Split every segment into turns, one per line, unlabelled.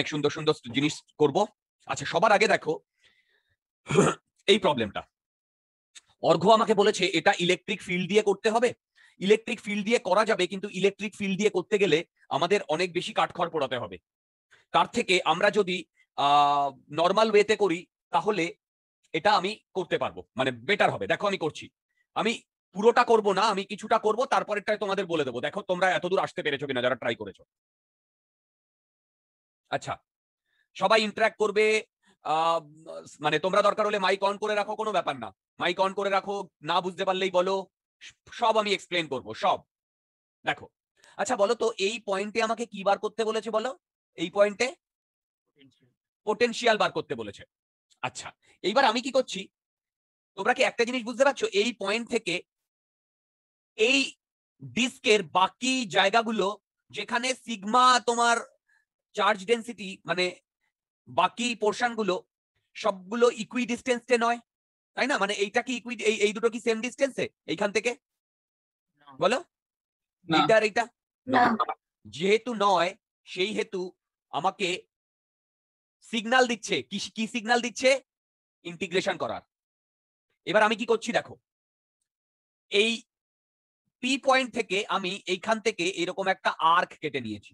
অনেক সুন্দর সুন্দর জিনিস করব আচ্ছা সবার আগে দেখো এই প্রবলেমটা অর্ঘ আমাকে বলেছে এটা ইলেকট্রিক ফিল্ড দিয়ে করতে হবে ইলেকট্রিক ফিল্ড দিয়ে করা যাবে কিন্তু ইলেকট্রিক ফিল্ড দিয়ে করতে গেলে আমাদের অনেক বেশি কাঠখড় পোড়াতে হবে তার থেকে আমরা যদি নর্মাল ওয়েতে করি তাহলে এটা আমি করতে পারবো মানে বেটার হবে দেখো আমি করছি আমি পুরোটা করব না আমি কিছুটা করব তারপরেরটাই তোমাদের বলে দেবো দেখো তোমরা এতদূর আসতে পেরেছো কিনা যারা ট্রাই করেছো আচ্ছা সবাই ইন্টারাক্ট করবে মানে তোমরা দরকার হলে মাইক অন করে রাখো কোনো ব্যাপার না মাইক অন করে রাখো না বুঝতে পারলেই বলো সব আমি এক্সপ্লেন করব সব দেখো আচ্ছা বলো তো এই পয়েন্টে আমাকে কি বার করতে বলেছে বলো এই পয়েন্টে পোটেনশিয়াল বার করতে বলেছে আচ্ছা এইবার আমি কি করছি তোমরা কি একটা জিনিস বুঝতে পারছো এই পয়েন্ট থেকে এই ডিস্কের বাকি জায়গাগুলো যেখানে সিগমা তোমার চার্জ ডেন্সিটি মানে বাকি পোর্শন গুলো সবগুলো ইকুই ডিস্টেন্সে নয় তাই না মানে এইটা কি ইকুই এই দুটো কি সেম ডিস্টেন্সে এইখান থেকে বলো এইটা আর এইটা যেহেতু নয় সেই হেতু আমাকে সিগনাল দিচ্ছে কি কি সিগনাল দিচ্ছে ইন্টিগ্রেশন করার এবার আমি কি করছি দেখো
এই পি পয়েন্ট থেকে আমি এইখান থেকে এরকম একটা আর্ক কেটে নিয়েছি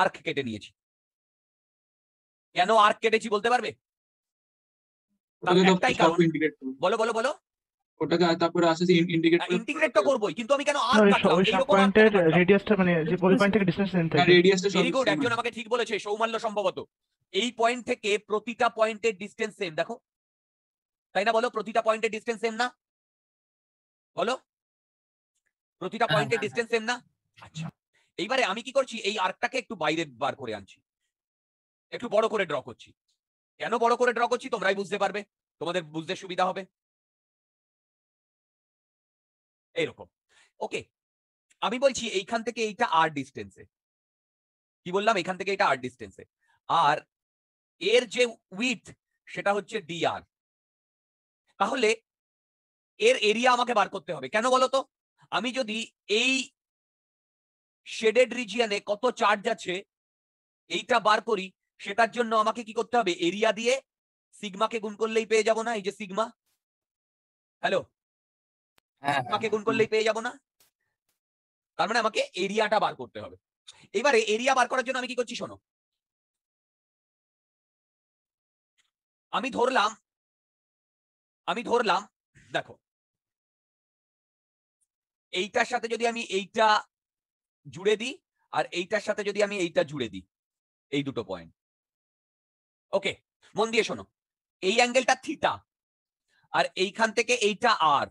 আর্ক কেটে নিয়েছি কেন আর্ক কেটেছি বলতে পারবে
বলো বলো বলো হ্যাঁ, কিন্তু আমি কেন
মানে হ্যাঁ, একজন
আমাকে ঠিক বলেছে সম্ভবত এই পয়েন্ট থেকে প্রতিটা পয়েন্টের ডিসটেন্স দেখো তাই না বলো প্রতিটা পয়েন্টের না বলো প্রতিটা পয়েন্টের হ্যাঁ, সেম না আচ্ছা এইবারে আমি কি করছি এই আর্কটাকে একটু বাইরে বার
করে আনছি একটু বড় করে ড্র করছি কেন বড় করে ড্র করছি তোমরাই বুঝতে পারবে তোমাদের বুঝতে সুবিধা হবে এইরকম ওকে আমি বলছি এইখান থেকে এইটা আর ডিস্টেন্সে কি বললাম
এখান থেকে এটা আর ডিস্টেন্সে আর এর যে উইথ সেটা হচ্ছে ডিআর তাহলে এর এরিয়া আমাকে বার করতে হবে কেন বলতো আমি যদি এই শেডেড রিজিয়ানে কত চার্জ আছে এইটা বার করি সেটার জন্য আমাকে কি করতে হবে এরিয়া দিয়ে সিগমাকে গুণ করলেই পেয়ে যাব না এই যে সিগমা হ্যালো সিগমাকে গুণ হ্যাঁ। করলেই পেয়ে যাব
না তার মানে আমাকে এরিয়াটা বার করতে হবে এবারে এরিয়া বার করার জন্য আমি কি করছি শোনো আমি ধরলাম আমি ধরলাম দেখো
এইটার সাথে যদি আমি এইটা জুড়ে দিই আর এইটার সাথে যদি আমি এইটা জুড়ে দিই এই দুটো পয়েন্ট ওকে মন দিয়ে শোনো এই অ্যাঙ্গেলটা থিটা আর এইখান থেকে এইটা আর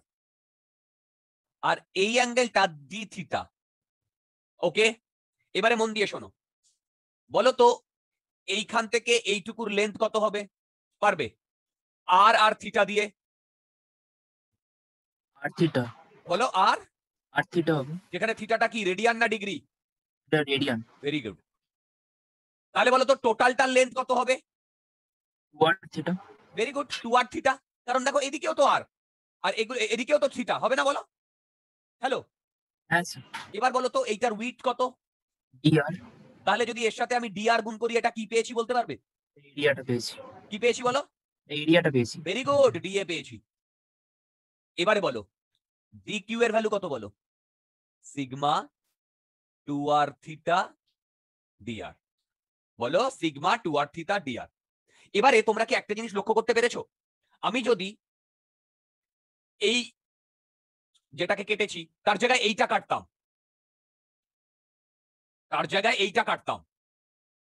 আর এই অ্যাঙ্গেলটা ডি থিটা ওকে এবারে মন দিয়ে শোনো বলো তো এইখান থেকে এইটুকুর লেন্থ কত হবে পারবে আর আর থিটা দিয়ে আর থিটা বলো আর আর থিটা হবে যেখানে থিটাটা কি রেডিয়ান না ডিগ্রি রেডিয়ান ভেরি গুড তাহলে বলো তো টোটালটার লেন্থ কত হবে one theta very good two R theta কারণ দেখো এদিকেও তো আর আর এগুলো এদিকেও তো থিটা হবে না বলো হ্যালো হ্যাঁ স্যার এবার বলো তো এইটার উইথ কত ডিআর তাহলে যদি এর সাথে আমি ডিআর গুণ করি এটা কি পেয়েছি বলতে পারবে
এরিয়াটা পেয়েছি
কি পেয়েছি বলো এরিয়াটা পেয়েছি ভেরি গুড ডিএ পেয়েছি এবারে বলো ডিকিউ এর ভ্যালু কত বলো sigma two R theta DR বলো sigma two R theta DR এবারে তোমরা কি একটা জিনিস লক্ষ্য করতে পেরেছো
আমি যদি এই যেটাকে কেটেছি তার জায়গায় এইটা কাটতাম তার জায়গায় এইটা কাটতাম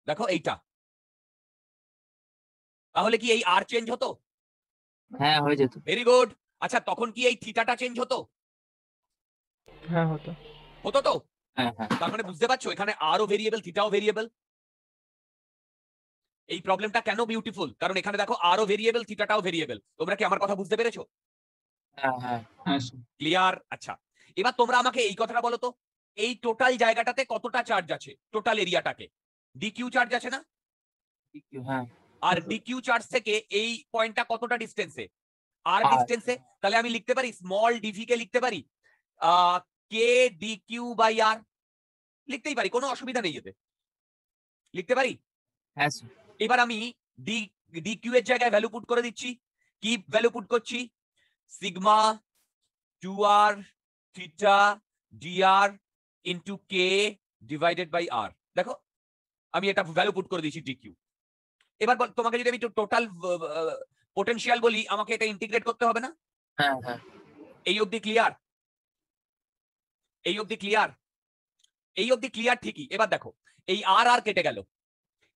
দেখো এইটা তাহলে কি এই আর চেঞ্জ হতো হ্যাঁ হয়ে যেত ভেরি গুড আচ্ছা তখন কি এই থিটাটা চেঞ্জ হতো
হ্যাঁ হতো
হতো তো হ্যাঁ হ্যাঁ মানে বুঝতে পারছো এখানে আরও ভেরিয়েবল থিটাও ভেরিয়েবল এই প্রবলেমটা কেন বিউটিফুল কারণ এখানে দেখো আরও ভেরিয়েবল থিটাটাও ভেরিয়েবল তোমরা কি আমার কথা বুঝতে পেরেছো ক্লিয়ার হ্যাঁ, হ্যাঁ, আচ্ছা এবার তোমরা আমাকে এই কথাটা বলো তো এই টোটাল জায়গাটাতে কতটা চার্জ আছে টোটাল এরিয়াটাকে ডিকিউ চার্জ আছে না হ্যাঁ। আর ডিকিউ চার্জ থেকে এই পয়েন্টটা কতটা ডিস্টেন্সে আর ডিস্টেন্সে তাহলে আমি লিখতে পারি স্মল ডিভি কে লিখতে পারি K D Q by R লিখতেই পারি কোনো অসুবিধা নেই এতে লিখতে পারি হ্যাঁ এবার আমি ডি ডি কিউ এর জায়গায় ভ্যালু পুট করে দিচ্ছি কি ভ্যালু পুট করছি sigma two R theta D R into K divided by R দেখো আমি এটা ভ্যালু পুট করে দিচ্ছি ডি কিউ এবার তোমাকে যদি আমি টোটাল পোটেনশিয়াল বলি আমাকে এটা ইন্টিগ্রেট করতে হবে না হ্যাঁ হ্যাঁ এই অবধি ক্লিয়ার এই অবধি ক্লিয়ার এই অবধি ক্লিয়ার ঠিকই এবার দেখো এই আর আর কেটে গেল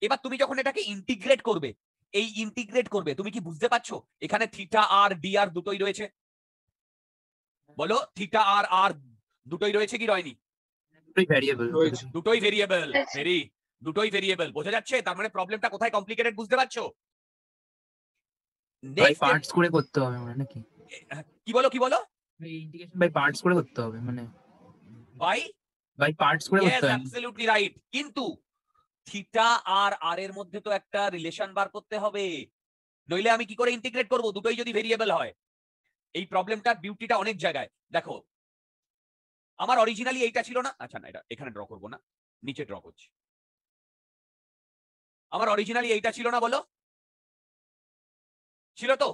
এবার তুমি যখন এটাকে ইন্টিগ্রেট করবে এই ইন্টিগ্রেট করবে তুমি কি বুঝতে পারছো এখানে থিটা আর ডি আর দুটোই রয়েছে বলো থিটা আর আর দুটোই রয়েছে কি রয়নি দুটোই ভেরিয়েবল ভেরি দুটোই ভেরিয়েবল বোঝা যাচ্ছে তার মানে প্রবলেমটা কোথায় কমপ্লিকেটেড বুঝতে পারছো
করতে হবে মানে
হ্যাঁ, কি বলো কি বলো
ইন্টিগ্রেশন বাই পার্টস করে করতে হবে মানে বাই বাই পার্টস করে ইয়েস
অ্যাবসলিউটলি রাইট কিন্তু থিটা আর আর এর মধ্যে তো একটা রিলেশন বার করতে হবে নইলে আমি কি করে ইন্টিগ্রেট করব দুটোই যদি ভেরিয়েবল হয় এই প্রবলেমটার বিউটিটা অনেক জায়গায় দেখো
আমার অরিজিনালি এইটা ছিল না আচ্ছা না এটা এখানে ড্র করব না নিচে ড্র করছি আমার অরিজিনালি এইটা ছিল না বলো ছিল তো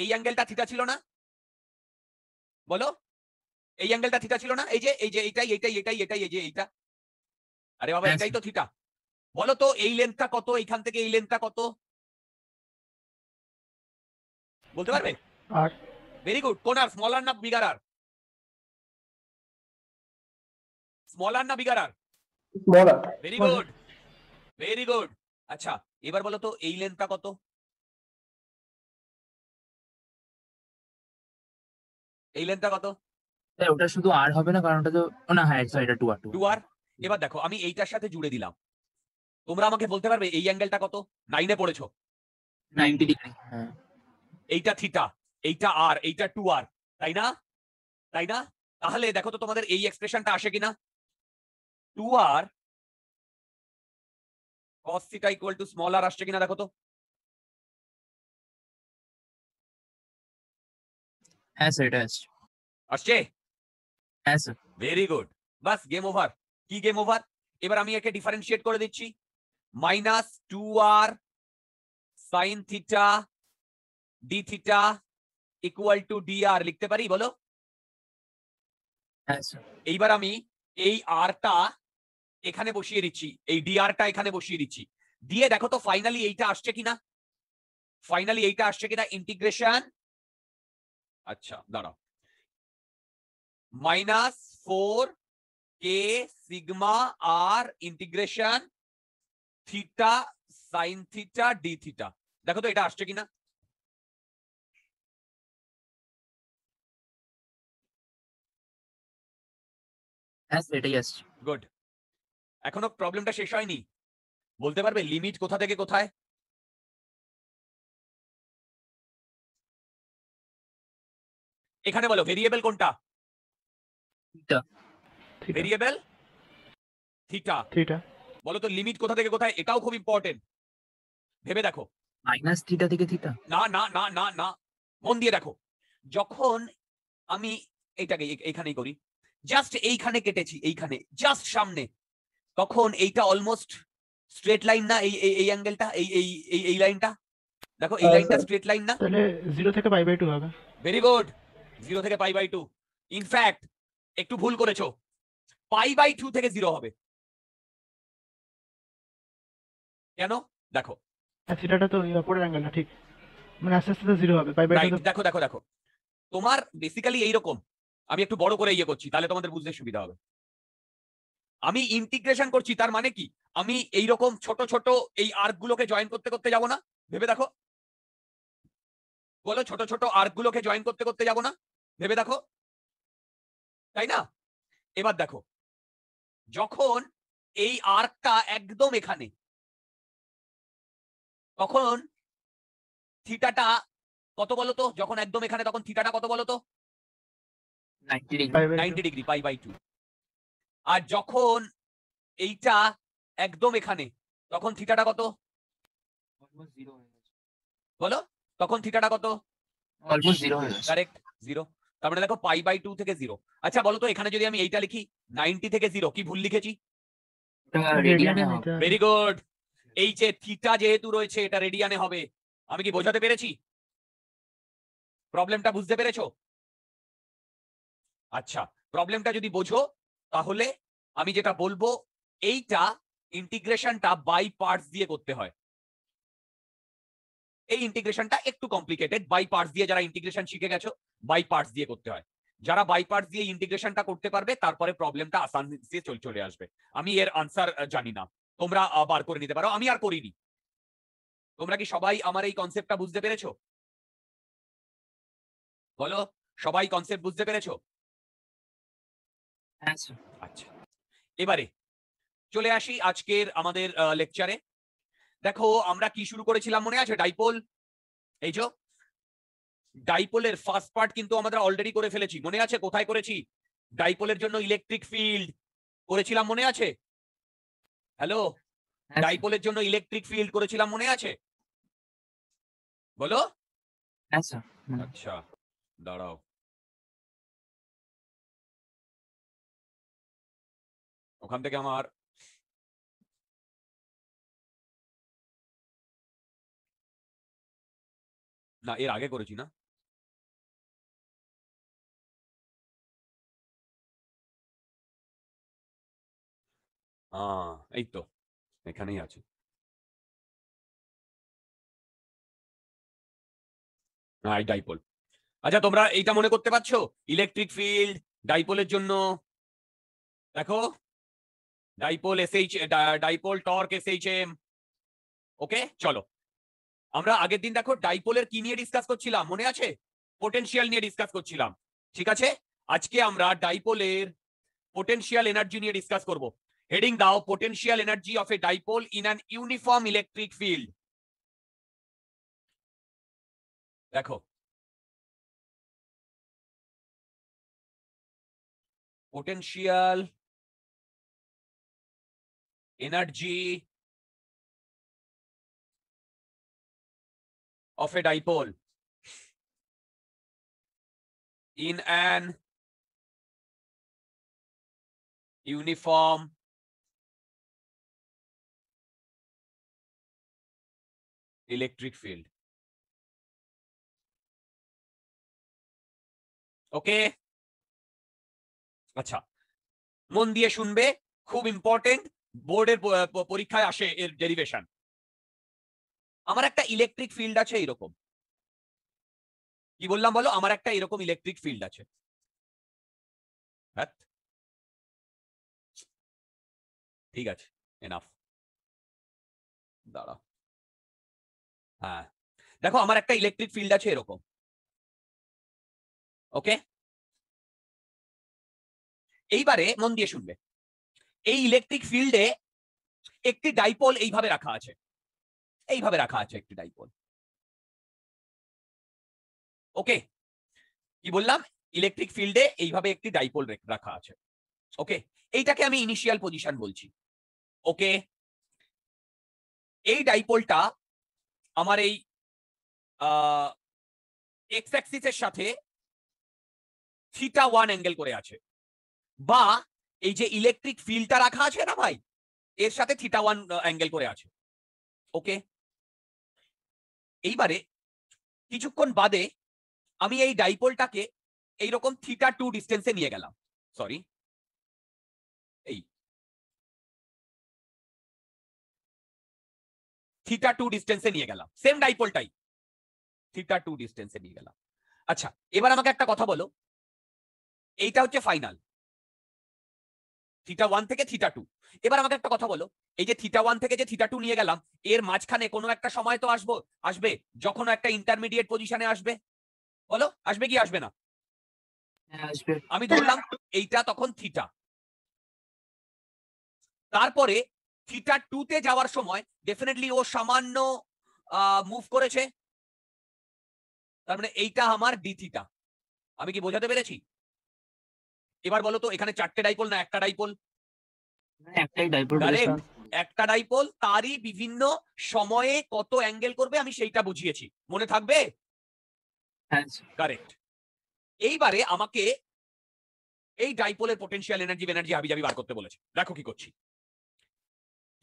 এই অ্যাঙ্গেলটা থিটা ছিল না বলো এই অ্যাঙ্গেলটা থিটা ছিল না এই যে এই যে এইটাই এইটাই এটাই এটাই এই যে এইটা আরে বাবা এটাই তো থিটা বলো তো এই লেন্থটা কত এইখান থেকে এই লেন্থটা কত বলতে পারবে ভেরি গুড কোন আর স্মলার না বিগার আর স্মলার না bigger R very good very good আচ্ছা এবার বলো তো এই লেন্থটা কত এই লেন্থটা কত ওটা শুধু আর হবে না কারণ ওটা তো না হ্যাঁ সরি এটা টু আর টু আর এবার দেখো আমি এইটার সাথে জুড়ে দিলাম
তোমরা আমাকে বলতে পারবে এই অ্যাঙ্গেলটা কত নাইনে পড়েছো 90 ডিগ্রি হ্যাঁ
এইটা থিটা এইটা আর এইটা টু আর তাই না তাই না তাহলে দেখো তো তোমাদের এই এক্সপ্রেশনটা আসে কিনা two R cos theta equal to small R আসছে কিনা দেখো তো
হ্যাঁ স্যার এটা আসছে
আসছে হ্যাঁ স্যার
ভেরি গুড বাস গেম ওভার কি গেম ওভার এবার আমি একে ডিফারেন্সিয়েট করে দিচ্ছি minus two R sine theta D theta equal to D R লিখতে পারি বলো হ্যাঁ, এইবার আমি এই আরটা এখানে বসিয়ে দিচ্ছি এই ডি আরটা এখানে বসিয়ে দিচ্ছি দিয়ে দেখো তো ফাইনালি এইটা আসছে কিনা ফাইনালি এইটা আসছে কিনা ইন্টিগ্রেশন
আচ্ছা দাঁড়াও minus 4 k sigma r integration theta sin theta d theta দেখো তো এটা আসছে কিনা গুড এখনো প্রবলেমটা শেষ হয়নি বলতে পারবে লিমিট কোথা থেকে কোথায় এখানে বলো ভেরিয়েবল কোনটা ভেরিয়েবল থিটা থিটা বলো তো লিমিট কোথা থেকে কোথায়
এটাও খুব ইম্পর্টেন্ট ভেবে দেখো
মাইনাস থিটা থেকে থিটা
না না না না না মন দিয়ে দেখো যখন আমি এটাকে এইখানেই করি জাস্ট এইখানে কেটেছি এইখানে জাস্ট সামনে তখন এইটা অলমোস্ট স্ট্রেট লাইন না এই এই অ্যাঙ্গেলটা এই এই এই এই লাইনটা দেখো এই লাইনটা স্ট্রেট লাইন না তাহলে
0 থেকে পাই বাই 2 হবে
ভেরি গুড 0 থেকে পাই বাই 2 ইনফ্যাক্ট একটু ভুল
করেছো পাই বাই টু থেকে জিরো হবে কেন দেখো হ্যাঁ, ইয়ে, মানে
দেখো দেখো দেখো তোমার বেসিক্যালি এইরকম আমি একটু বড় করে ইয়ে করছি তাহলে তোমাদের বুঝতে সুবিধা হবে আমি ইন্টিগ্রেশন করছি তার মানে কি আমি এই রকম ছোট ছোট এই আর্ক গুলোকে জয়েন করতে করতে যাব না ভেবে দেখো বলো ছোট ছোট আর্ক গুলোকে জয়েন করতে করতে যাব না ভেবে দেখো তাই না
এবার দেখো যখন এই আর্কটা একদম এখানে তখন থিটাটা কত বলতো যখন একদম এখানে তখন থিটাটা কত বলতো ninety degree pi by
two আর যখন এইটা একদম এখানে তখন থিটাটা কত বলো তখন থিটাটা কত জিরো কারেক্ট জিরো তারপরে মানে দেখো পাই বাই টু থেকে জিরো আচ্ছা বলো তো এখানে যদি আমি এইটা লিখি নাইনটি থেকে জিরো কি ভুল লিখেছি ভেরি গুড এই যে থিটা যেহেতু রয়েছে এটা রেডিয়ানে হবে আমি কি বোঝাতে পেরেছি প্রবলেমটা বুঝতে পেরেছো আচ্ছা প্রবলেমটা যদি বোঝো তাহলে আমি যেটা বলবো এইটা ইন্টিগ্রেশনটা বাই পার্টস দিয়ে করতে হয় এই ইন্টিগ্রেশনটা একটু কমপ্লিকেটেড বাই পার্টস দিয়ে যারা ইন্টিগ্রেশন শিখে গেছো বাই পার্টস দিয়ে করতে হয় যারা বাই পার্টস দিয়ে ইন্টিগ্রেশনটা করতে পারবে তারপরে প্রবলেমটা আসান দিয়ে চলে আসবে আমি এর আনসার জানি না তোমরা বার করে নিতে
পারো আমি আর করিনি তোমরা কি সবাই আমার এই কনসেপ্টটা বুঝতে পেরেছো বলো সবাই কনসেপ্ট বুঝতে পেরেছো
হ্যাঁ, আচ্ছা এবারে চলে আসি আজকের আমাদের লেকচারে দেখো আমরা কি শুরু করেছিলাম মনে আছে ডাইপোল এই যে ডাইপোলের ফার্স্ট পার্ট কিন্তু আমরা অলরেডি করে ফেলেছি মনে আছে কোথায় করেছি ডাইপোলের জন্য ইলেকট্রিক ফিল্ড করেছিলাম মনে আছে হ্যালো ডাইপোলের
জন্য ইলেকট্রিক ফিল্ড করেছিলাম মনে আছে বলো হ্যাঁ, আচ্ছা দাঁড়াও ওখান থেকে আমার না এর আগে করেছি না আহ এই তো এখানেই আছে ডাইপোল আচ্ছা তোমরা এইটা মনে করতে পারছো ইলেকট্রিক ফিল্ড ডাইপোলের জন্য
দেখো dipole S H dipole torque S H M okay চলো আমরা আগের দিন দেখো ডাইপোলের কি নিয়ে ডিসকাস করছিলাম মনে আছে পোটেনশিয়াল নিয়ে ডিসকাস করছিলাম ঠিক আছে আজকে আমরা ডাইপোলের পোটেনশিয়াল এনার্জি নিয়ে ডিসকাস করব heading thou potential energy of a dipole in an
uniform electric field দেখো potential energy of a dipole in an uniform electric field. Okay আচ্ছা মন দিয়ে শুনবে খুব ইম্পর্টেন্ট বোর্ডের পরীক্ষায় আসে এর ডেরিভেশন আমার একটা ইলেকট্রিক ফিল্ড আছে এরকম কি বললাম বলো আমার একটা এরকম ইলেকট্রিক ফিল্ড আছে হ্যাঁ? ঠিক আছে এনাফ দাঁড়াও হ্যাঁ। দেখো আমার একটা ইলেকট্রিক ফিল্ড আছে এরকম ওকে এইবারে মন দিয়ে শুনবে এই ইলেকট্রিক ফিল্ডে একটি ডাইপোল এইভাবে রাখা আছে এইভাবে রাখা আছে একটি ডাইপোল ওকে কি বললাম ইলেকট্রিক ফিল্ডে এইভাবে একটি ডাইপোল রাখা আছে ওকে এইটাকে আমি ইনিশিয়াল পজিশন বলছি ওকে এই ডাইপোলটা আমার এই এক্স সাথে থিটা ওয়ান অ্যাঙ্গেল করে আছে
বা এই যে ইলেকট্রিক ফিল্ডটা রাখা আছে না ভাই এর সাথে থিটা ওয়ান অ্যাঙ্গেল করে আছে ওকে এইবারে কিছুক্ষণ বাদে
আমি এই ডাইপোলটাকে এইরকম থিটা টু ডিস্টেন্সে নিয়ে গেলাম সরি এই থিটা টু ডিস্টেন্সে নিয়ে গেলাম সেম ডাইপোলটাই থিটা টু ডিস্টেন্সে নিয়ে
গেলাম আচ্ছা এবার আমাকে একটা কথা বলো এইটা হচ্ছে ফাইনাল থিটা ওয়ান থেকে থিটা টু এবার আমাকে একটা কথা বলো এই যে থিটা ওয়ান থেকে যে থিটা টু নিয়ে গেলাম এর মাঝখানে কোনো একটা সময় তো আসবো আসবে যখন একটা ইন্টারমিডিয়েট পজিশনে আসবে বলো আসবে কি আসবে না হ্যাঁ, আমি ধরলাম এইটা তখন থিটা তারপরে থিটা টু তে যাওয়ার সময় ডেফিনেটলি ও সামান্য মুভ করেছে তার মানে এইটা আমার ডি থিটা আমি কি বোঝাতে পেরেছি এবার বলো তো এখানে চারটে ডাইপোল না একটা ডাইপোল হ্যাঁ, একটা ডাইপোল তারই বিভিন্ন সময়ে কত অ্যাঙ্গেল করবে আমি সেইটা বুঝিয়েছি মনে থাকবে কারেক্ট হ্যাঁ, এইবারে আমাকে এই ডাইপোলের পোটেনশিয়াল এনার্জি এনার্জি যাবি বার করতে বলেছে দেখো কি করছি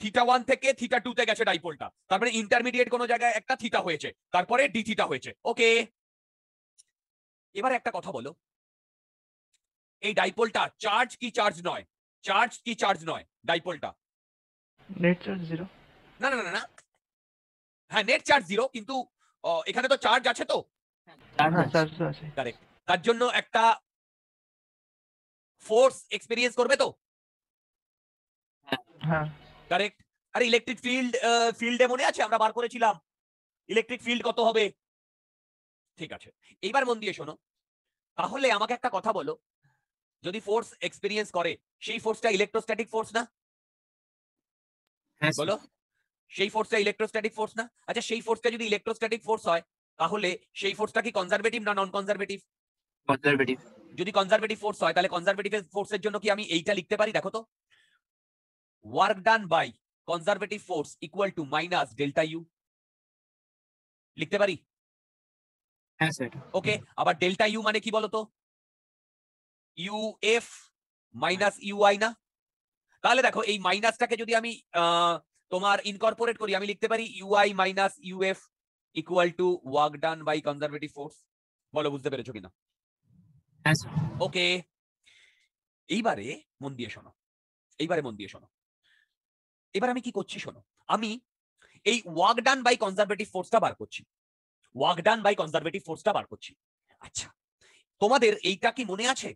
থিটা ওয়ান থেকে থিটা টু তে গেছে ডাইপোলটা তারপরে ইন্টারমিডিয়েট কোন জায়গায় একটা থিটা হয়েছে তারপরে ডি থিটা হয়েছে ওকে এবার একটা কথা বলো এই ডাইপোলটা চার্জ কি চার্জ নয় চার্জ কি চার্জ নয় ডাইপোলটা
নেট চার্জ জিরো
না না না না হ্যাঁ নেট চার্জ জিরো কিন্তু এখানে তো চার্জ আছে তো
হ্যাঁ,
তার জন্য একটা ফোর্স এক্সপেরিয়েন্স করবে তো হ্যাঁ কারেক্ট ইলেকট্রিক ফিল্ড ফিল্ডে মনে আছে আমরা বার করেছিলাম ইলেকট্রিক ফিল্ড কত হবে ঠিক আছে এইবার মন দিয়ে শোনো তাহলে আমাকে একটা কথা বলো যদি ফোর্স এক্সপিরিয়েন্স করে সেই ফোর্সটা ইলেকট্রোস্ট্যাটিক ফোর্স না হ্যাঁ, বলো সেই ফোর্সটা ইলেকট্রোস্ট্যাটিক ফোর্স না আচ্ছা সেই ফোর্সটা যদি ইলেকট্রোস্ট্যাটিক ফোর্স হয় তাহলে সেই ফোর্সটা কি কনজারভেটিভ না নন কনজারভেটিভ কনজারভেটিভ যদি কনজারভেটিভ ফোর্স হয় তাহলে কনজারভেটিভ ফোর্সের জন্য কি আমি এইটা লিখতে পারি দেখো তো work done by conservative force equal
to minus delta u লিখতে পারি হ্যাঁ স্যার ওকে আবার ডেল্টা ইউ মানে কি বলতো ইউ এফ
মাইনাস ইউআই না তাহলে দেখো এই মাইনাসটাকে যদি আমি তোমার ইনকর্পোরেট করি আমি লিখতে পারি U I minus U F equal to work done by conservative force বলো বুঝতে পেরেছো কিনা ওকে হ্যাঁ, এইবারে মন দিয়ে শোনো এইবারে মন দিয়ে শোনো এবার আমি কি করছি শোনো আমি এই ওয়ার্ক ডান বাই কনজারভেটিভ ফোর্সটা বার করছি ওয়ার্ক ডান বাই কনজারভেটিভ ফোর্সটা বার করছি আচ্ছা তোমাদের এইটা কি মনে আছে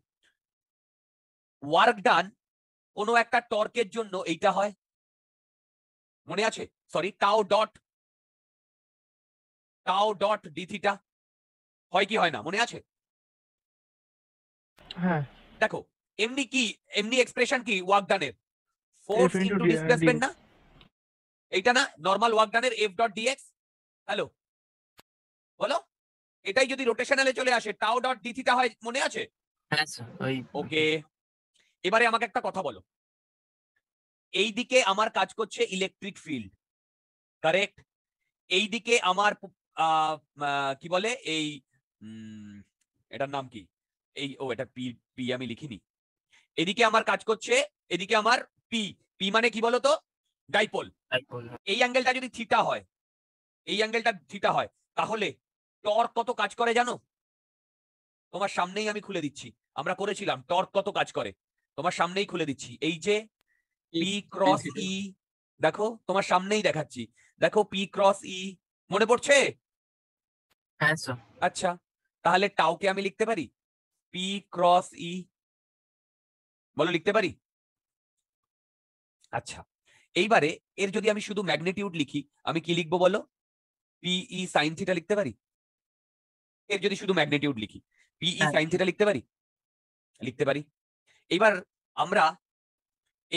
ওয়ার্ক
ডান কোনো একটা টর্কের জন্য এইটা হয় মনে আছে সরি টাও ডট টাও ডট ডিথিটা হয় কি হয় না মনে আছে হ্যাঁ দেখো এমনি কি
এমনি এক্সপ্রেশন কি ওয়ার্ক ডানের ফোর্স ইনটু ডিসপ্লেসমেন্ট না এইটা না নর্মাল ওয়ার্ক ডানের এফ ডট ডিএক্স হ্যালো বলো এটাই যদি রোটেশনালে চলে আসে টাও ডট ডি থিটা হয় মনে আছে ওকে এবারে আমাকে একটা কথা বলো এই দিকে আমার কাজ করছে ইলেকট্রিক ফিল্ড কারেক্ট এই দিকে আমার কি বলে এই এটার নাম কি এই ও এটা পি পি আমি লিখিনি এদিকে আমার কাজ করছে এদিকে আমার পি পি মানে কি বলতো ডাইপোল হ্যাঁ। এই অ্যাঙ্গেলটা যদি থিটা হয় এই অ্যাঙ্গেলটা থিটা হয় তাহলে টর্ক কত কাজ করে জানো তোমার সামনেই আমি খুলে দিচ্ছি আমরা করেছিলাম টর্ক কত কাজ করে তোমার সামনেই খুলে দিচ্ছি এই যে পি ক্রস ই দেখো তোমার সামনেই দেখাচ্ছি দেখো পি ক্রস ই মনে পড়ছে হ্যাঁ, আচ্ছা তাহলে টাউকে আমি লিখতে পারি পি ক্রস ই বলো লিখতে পারি আচ্ছা এইবারে এর যদি আমি শুধু ম্যাগনেটিউড লিখি আমি কি লিখবো বলো পিই সাইন থিটা লিখতে পারি এর যদি শুধু ম্যাগনেটিউড লিখি পিই সাইন থিটা লিখতে পারি লিখতে পারি এবার আমরা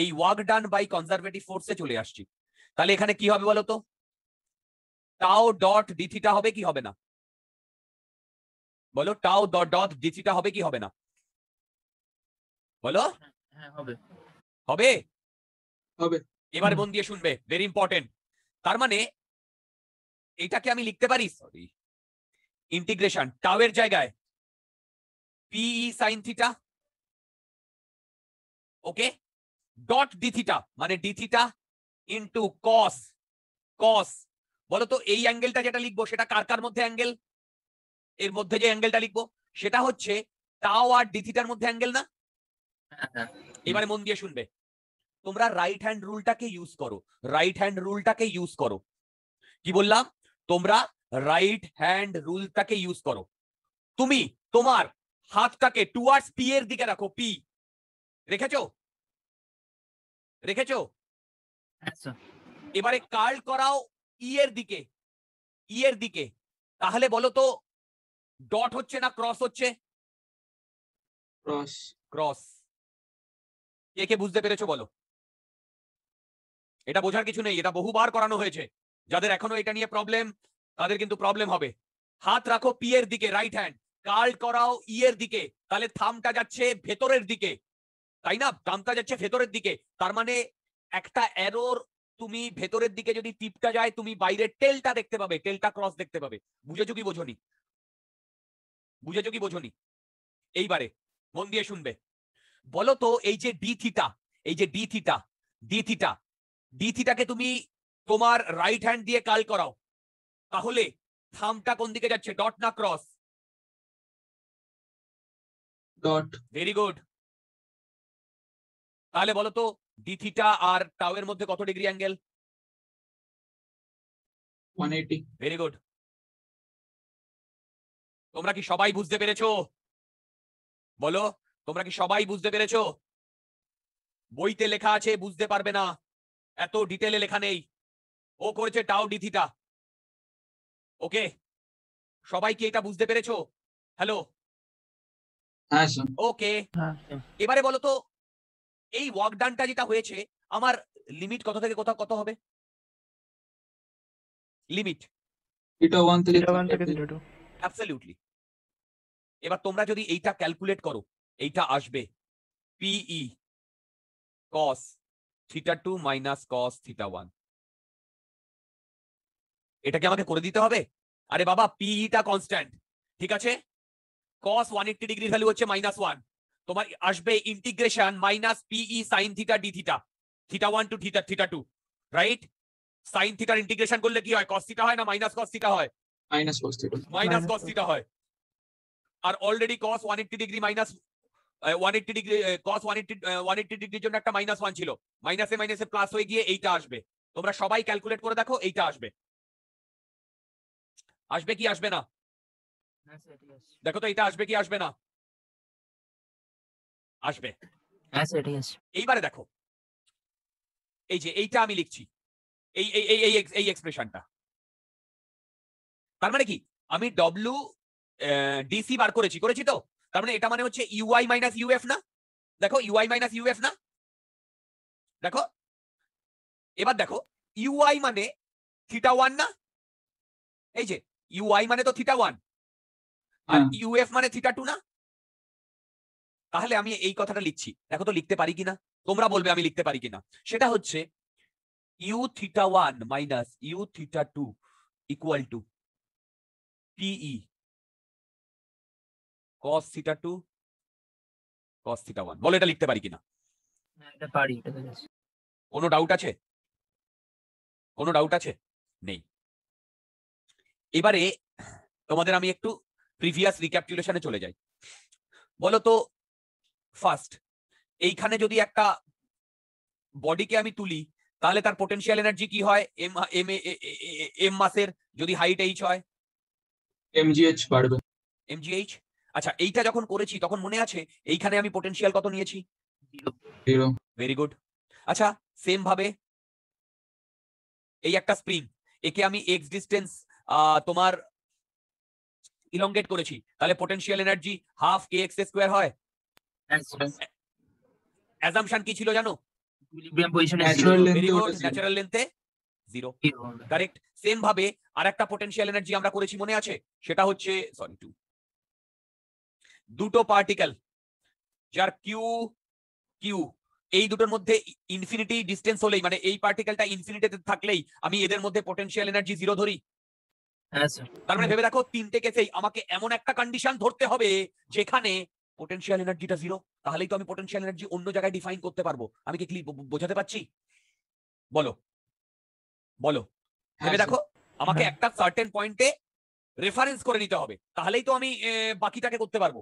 এই ওয়ার্ক ডান বাই কনজারভেটিভ ফোর্সে চলে আসছি তাহলে এখানে কি হবে বলো তো টাও ডট ডি থিটা হবে কি হবে না বলো টাও ডট ডট ডি থিটা হবে কি হবে না বলো হ্যাঁ, হ্যাঁ, হবে হবে হবে এবার মন দিয়ে শুনবে ভেরি ইম্পর্টেন্ট
তার মানে এটাকে আমি লিখতে পারি সরি ইন্টিগ্রেশন টাও এর জায়গায় PE sine theta okay dot D theta মানে D theta into cos
cos বলো তো এই অ্যাঙ্গেলটা যেটা লিখবো সেটা কার কার মধ্যে অ্যাঙ্গেল এর মধ্যে যে অ্যাঙ্গেলটা লিখবো সেটা হচ্ছে টাও আর ডি থিটার মধ্যে অ্যাঙ্গেল না হ্যাঁ, হ্যাঁ। এবারে মন দিয়ে শুনবে তোমরা রাইট হ্যান্ড রুলটাকে ইউজ করো রাইট হ্যান্ড রুলটাকে ইউজ করো কি বললাম তোমরা রাইট হ্যান্ড রুলটাকে ইউজ করো তুমি তোমার হাতটাকে টুয়ার্ডস পি এর দিকে রাখো পি রেখেছ রেখেছো এবারে কার্ল
করাও ই e এর দিকে ই e এর দিকে তাহলে বলো তো ডট হচ্ছে না ক্রস হচ্ছে ক্রস ক্রস কে কে বুঝতে পেরেছো বলো এটা বোঝার কিছু নেই এটা বহুবার করানো হয়েছে
যাদের এখনো এটা নিয়ে প্রবলেম তাদের কিন্তু প্রবলেম হবে হাত রাখো পি এর দিকে রাইট হ্যান্ড কার্ড করাও ই e এর দিকে তাহলে থামটা যাচ্ছে ভেতরের দিকে তাই না দামটা যাচ্ছে ভেতরের দিকে তার মানে একটা এরোর তুমি ভেতরের দিকে যদি টিপটা যায় তুমি বাইরের টেলটা দেখতে পাবে টেলটা ক্রস দেখতে পাবে বুঝেছো কি বোঝনি বুঝেছো কি বোঝনি এইবারে মন দিয়ে শুনবে বলো তো এই যে ডি থিটা এই যে ডি থিটা ডি থিটা ডিথিটাকে তুমি তোমার
রাইট হ্যান্ড দিয়ে কাল করাও তাহলে থামটা কোন দিকে যাচ্ছে ডট না ক্রস ডট ভেরি গুড তাহলে বলো তো থিটা আর টাও এর মধ্যে কত ডিগ্রি অ্যাঙ্গেল 180 ভেরি গুড তোমরা কি সবাই বুঝতে পেরেছো বলো তোমরা কি সবাই বুঝতে পেরেছো
বইতে লেখা আছে বুঝতে পারবে না এত ডিটেলে লেখা নেই ও
করেছে টাও ডিথিটা ওকে সবাই কি এটা বুঝতে পেরেছো হ্যালো ওকে হ্যাঁ, এবারে বলো তো
এই ওয়াকডানটা যেটা হয়েছে আমার লিমিট কত থেকে কোথাও কত হবে লিমিট এবার তোমরা যদি এইটা ক্যালকুলেট করো এইটা আসবে PE cos e theta two minus cos theta one এটাকে আমাকে করে দিতে হবে আরে বাবা পিইটা কনস্ট্যান্ট ঠিক আছে cos one eighty degree value হচ্ছে মাইনাস ওয়ান তোমার আসবে integration minus PE sine theta D theta theta one to theta theta two right sine থিটার ইন্টিগ্রেশন করলে কি হয় কস থিটা হয় না মাইনাস কস থিটা হয় minus cos theta minus cos theta হয় আর already cos one eighty degree minus one degree cos one ডিগ্রির জন্য একটা মাইনাস ছিল মাইনাসে মাইনাসে প্লাস হয়ে গিয়ে এইটা আসবে তোমরা সবাই ক্যালকুলেট করে দেখো
এইটা আসবে আসবে কি আসবে না হ্যাঁ, দেখো তো আসবে কি আসবে না হ্যাঁ, আসবে এইবারে দেখো এই যে এইটা আমি লিখছি এই এই এই
এই এক্সপ্রেশনটা তার মানে কি আমি ডব্লিউ ডিসি বার করেছি করেছি তো তার মানে এটা মানে হচ্ছে ইউআই মাইনাস ইউএফ না দেখো ইউআই মাইনাস ইউএফ
না দেখো এবার দেখো ইউআই মানে থিটা ওয়ান না এই যে ইউআই মানে তো থিটা ওয়ান আর
ইউএফ মানে থিটা টু না তাহলে আমি এই কথাটা লিখছি দেখো তো লিখতে পারি কিনা তোমরা বলবে আমি লিখতে পারি কিনা সেটা হচ্ছে U theta one minus
U theta two equal to PE cos theta 2 cos theta 1 বলে এটা লিখতে পারি কিনা এটা পারি এটা কোনো ডাউট আছে কোনো ডাউট আছে নেই এবারে তোমাদের আমি একটু প্রিভিয়াস
রিক্যাপিটুলেশনে চলে যাই বলো তো ফার্স্ট এইখানে যদি একটা বডিকে আমি তুলি তাহলে তার পোটেনশিয়াল এনার্জি কি হয় এম এম এম মাসের যদি হাইট এইচ হয় এমজিএইচ বাড়বে এমজিএইচ আচ্ছা এইটা যখন করেছি তখন মনে আছে এইখানে আমি পটেনশিয়াল কত নিয়েছি ভেরি গুড আচ্ছা সেম ভাবে এই একটা স্প্রিং একে আমি এক্স ডিস্টেন্স তোমার ইলংগেট করেছি তাহলে potential energy half K X square হয় অ্যাজাম্পশন কি ছিল জানো ন্যাচারাল লেন্থে জিরো কারেক্ট সেম ভাবে আর একটা পটেনশিয়াল এনার্জি আমরা করেছি মনে আছে সেটা হচ্ছে সরি টু দুটো পার্টিকেল যার কিউ কিউ এই দুটোর মধ্যে ইনফিনিটি ডিস্টেন্স হলেই মানে এই পার্টিকেলটা ইনফিনিটিতে থাকলেই আমি এদের মধ্যে পটেনশিয়াল এনার্জি জিরো ধরি
হ্যাঁ, তার মানে ভেবে দেখো
তিনটে কেসেই আমাকে এমন একটা কন্ডিশন ধরতে হবে যেখানে পটেনশিয়াল এনার্জিটা জিরো তাহলেই তো আমি পটেনশিয়াল এনার্জি অন্য জায়গায় ডিফাইন করতে পারবো আমি কি ক্লিপ বোঝাতে পারছি বলো বলো হ্যাঁ, ভেবে দেখো আমাকে হ্যাঁ। একটা সার্টেন পয়েন্টে রেফারেন্স করে নিতে হবে তাহলেই তো আমি বাকিটাকে করতে পারবো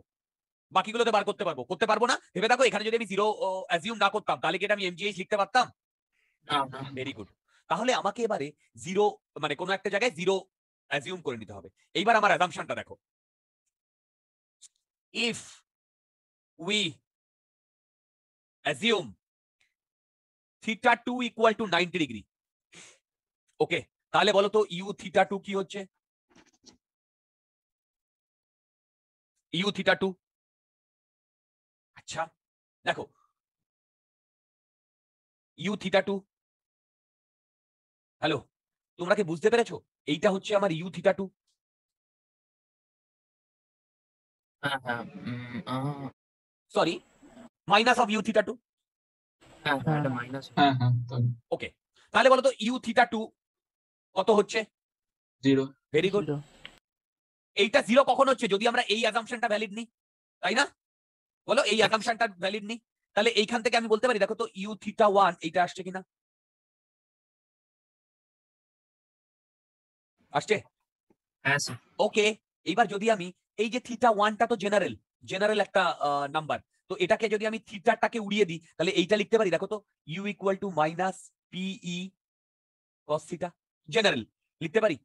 বাকিগুলোতে বার করতে পারবো করতে পারবো না ভেবে দেখো এখানে যদি আমি জিরো অ্যাজিউম না করতাম তাহলে কি এটা আমি এমজিএইচ লিখতে পারতাম ভেরি গুড তাহলে আমাকে এবারে জিরো
মানে কোনো একটা জায়গায় জিরো অ্যাজিউম করে নিতে হবে এইবার আমার অ্যাজামশনটা দেখো if we assume theta two equal to ninety degree okay তাহলে বলো তো ইউ থিটা টু কি হচ্ছে ইউ থিটা টু আচ্ছা দেখো ইউ থিটা টু হ্যালো তোমরা কি বুঝতে পেরেছো এইটা হচ্ছে আমার U theta two
sorry minus of U theta two okay তাহলে বলো তো ইউ থিটা টু কত হচ্ছে জিরো ভেরি গুড এইটা জিরো কখন হচ্ছে যদি আমরা এই
অ্যাসাম্পশনটা ভ্যালিড নি তাই না বলো এই অ্যাসাম্পশনটা ভ্যালিড নেই তাহলে এইখান থেকে আমি বলতে পারি দেখো তো ইউ থিটা ওয়ান এইটা আসছে কিনা আসছে ওকে হ্যাঁ, এইবার যদি আমি এই যে
থিটা ওয়ানটা তো জেনারেল জেনারেল একটা নাম্বার তো এটাকে যদি আমি থিটারটাকে উড়িয়ে দিই তাহলে এইটা লিখতে পারি দেখো তো U equal to minus PE cos theta general লিখতে পারি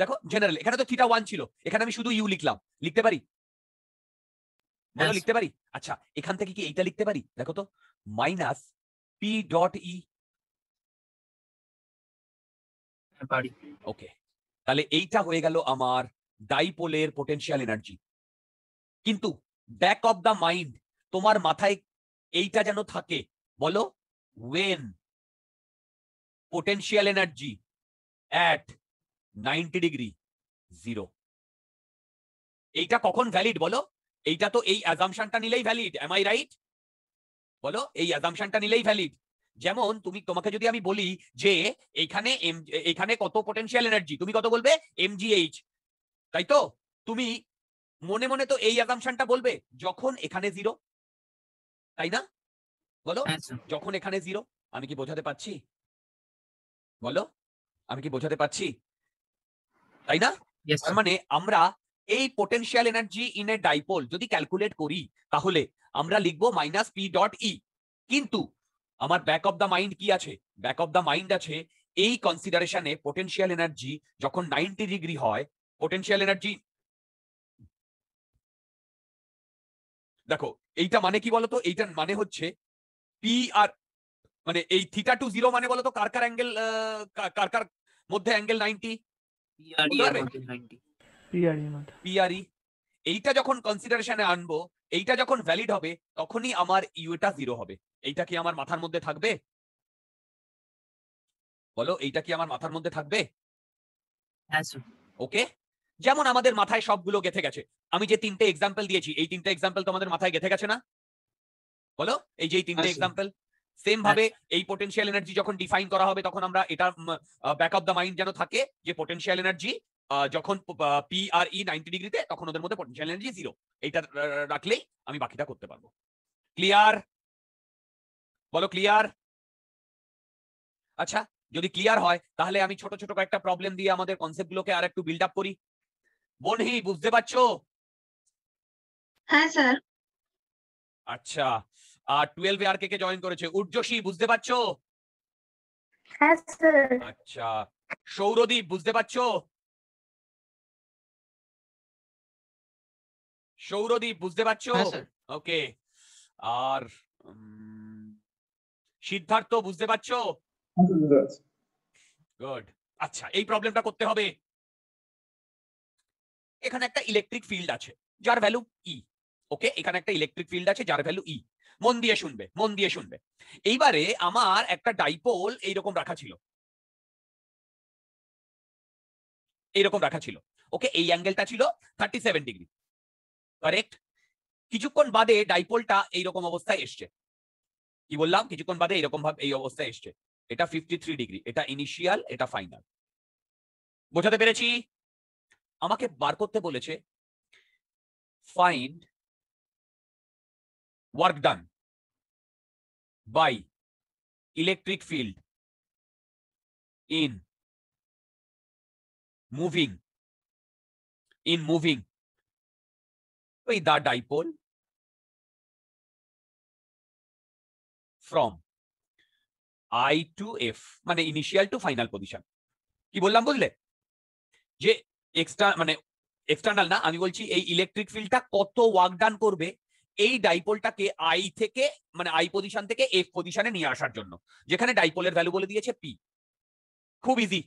দেখো জেনারেল এখানে তো থিটা ওয়ান ছিল এখানে আমি শুধু ইউ লিখলাম লিখতে পারি বলো লিখতে পারি আচ্ছা এখান থেকে কি এইটা লিখতে পারি দেখো তো মাইনাস পি ডট ই পারি ওকে তাহলে এইটা হয়ে গেল আমার ডাইপোলের পোটেনশিয়াল এনার্জি কিন্তু ব্যাক অফ দা মাইন্ড তোমার মাথায় এইটা যেন থাকে বলো when potential energy at ninety degree zero এইটা কখন ভ্যালিড বলো এইটা তো এই অ্যাজামশনটা নিলেই ভ্যালিড এম আই রাইট বলো এই অ্যাজামশনটা নিলেই ভ্যালিড যেমন তুমি তোমাকে যদি আমি বলি যে এখানে এখানে কত পটেনশিয়াল এনার্জি তুমি কত বলবে এমজিএইচ তাই তো তুমি মনে মনে তো এই অ্যাজামশনটা বলবে যখন এখানে জিরো তাই না বলো হ্যাঁ, যখন এখানে জিরো আমি কি বোঝাতে পারছি বলো আমি কি বোঝাতে পারছি তাই না তার মানে আমরা এই potential energy in a dipole যদি ক্যালকুলেট করি তাহলে আমরা লিখবো মাইনাস পি ডট ই কিন্তু আমার ব্যাক অফ দ্য মাইন্ড কি আছে ব্যাক অফ দ্য মাইন্ড আছে এই কনসিডারেশনে পোটেনশিয়াল এনার্জি যখন নাইনটি ডিগ্রি হয় পোটেনশিয়াল এনার্জি
দেখো এইটা মানে কি বলতো এইটার মানে হচ্ছে পি আর মানে এই থিটা টু জিরো মানে বলতো কার কার অ্যাঙ্গেল
কার কার মধ্যে অ্যাঙ্গেল e নাইনটি পিআরই e e, এইটা যখন কনসিডারেশনে আনবো এইটা যখন ভ্যালিড হবে তখনই আমার ইউটা জিরো হবে এইটা কি আমার মাথার মধ্যে থাকবে বলো এইটা কি আমার মাথার মধ্যে থাকবে ওকে যেমন আমাদের মাথায় সবগুলো গেথে গেছে আমি যে তিনটে এক্সাম্পল দিয়েছি এই তিনটে এক্সাম্পল তোমাদের মাথায় গেথে গেছে না বলো এই যে তিনটে এক্সাম্পল সেম ভাবে এই পোটেনশিয়াল এনার্জি যখন ডিফাইন করা হবে তখন আমরা এটা ব্যাক অফ দ্য মাইন্ড যেন থাকে যে পোটেনশিয়াল এনার্জি যখন ই নাইনটি e ডিগ্রিতে তখন ওদের মধ্যে পটেন্সিয়াল এনার্জি জিরো এইটা রাখলেই আমি বাকিটা করতে পারবো ক্লিয়ার বলো ক্লিয়ার আচ্ছা যদি ক্লিয়ার হয় তাহলে আমি ছোট ছোট কয়েকটা প্রবলেম দিয়ে আমাদের কনসেপ্ট গুলোকে আর একটু বিল্ড আপ করি বনহি বুঝতে পারছো হ্যাঁ স্যার আচ্ছা আর 12 এ আর কে কে জয়েন করেছে উর্জশী বুঝতে পারছো
হ্যাঁ স্যার আচ্ছা সৌরদীপ বুঝতে পারছো সৌরদীপ বুঝতে পারছো হ্যাঁ, ওকে
আর সিদ্ধার্থ বুঝতে পারছো গুড আচ্ছা এই প্রবলেমটা করতে হবে এখানে একটা ইলেকট্রিক ফিল্ড আছে যার ভ্যালু ই e। ওকে এখানে একটা ইলেকট্রিক ফিল্ড আছে যার ভ্যালু ই e। মন দিয়ে শুনবে মন দিয়ে শুনবে এইবারে আমার একটা ডাইপোল এইরকম রাখা ছিল
এইরকম রাখা ছিল ওকে এই অ্যাঙ্গেলটা ছিল থার্টি সেভেন ডিগ্রি কারেক্ট কিছুক্ষণ বাদে ডাইপোলটা এইরকম
অবস্থায় এসছে কি বললাম কিছুক্ষণ বাদে এইরকম ভাবে এই অবস্থায় এসছে এটা ফিফটি থ্রি ডিগ্রি এটা ইনিশিয়াল এটা ফাইনাল বোঝাতে পেরেছি আমাকে বার করতে
বলেছে find work done by electric field in moving in moving ওই the dipole from I to F মানে ইনিশিয়াল
টু ফাইনাল পজিশন কি বললাম বুঝলে যে এক্সটার মানে এক্সটার্নাল না আমি বলছি এই ইলেকট্রিক ফিল্ডটা কত ওয়ার্ক ডান করবে এই ডাইপোলটাকে আই থেকে মানে আই পজিশন থেকে এফ পজিশনে নিয়ে আসার জন্য যেখানে ডাইপোলের ভ্যালু বলে দিয়েছে পি খুব ইজি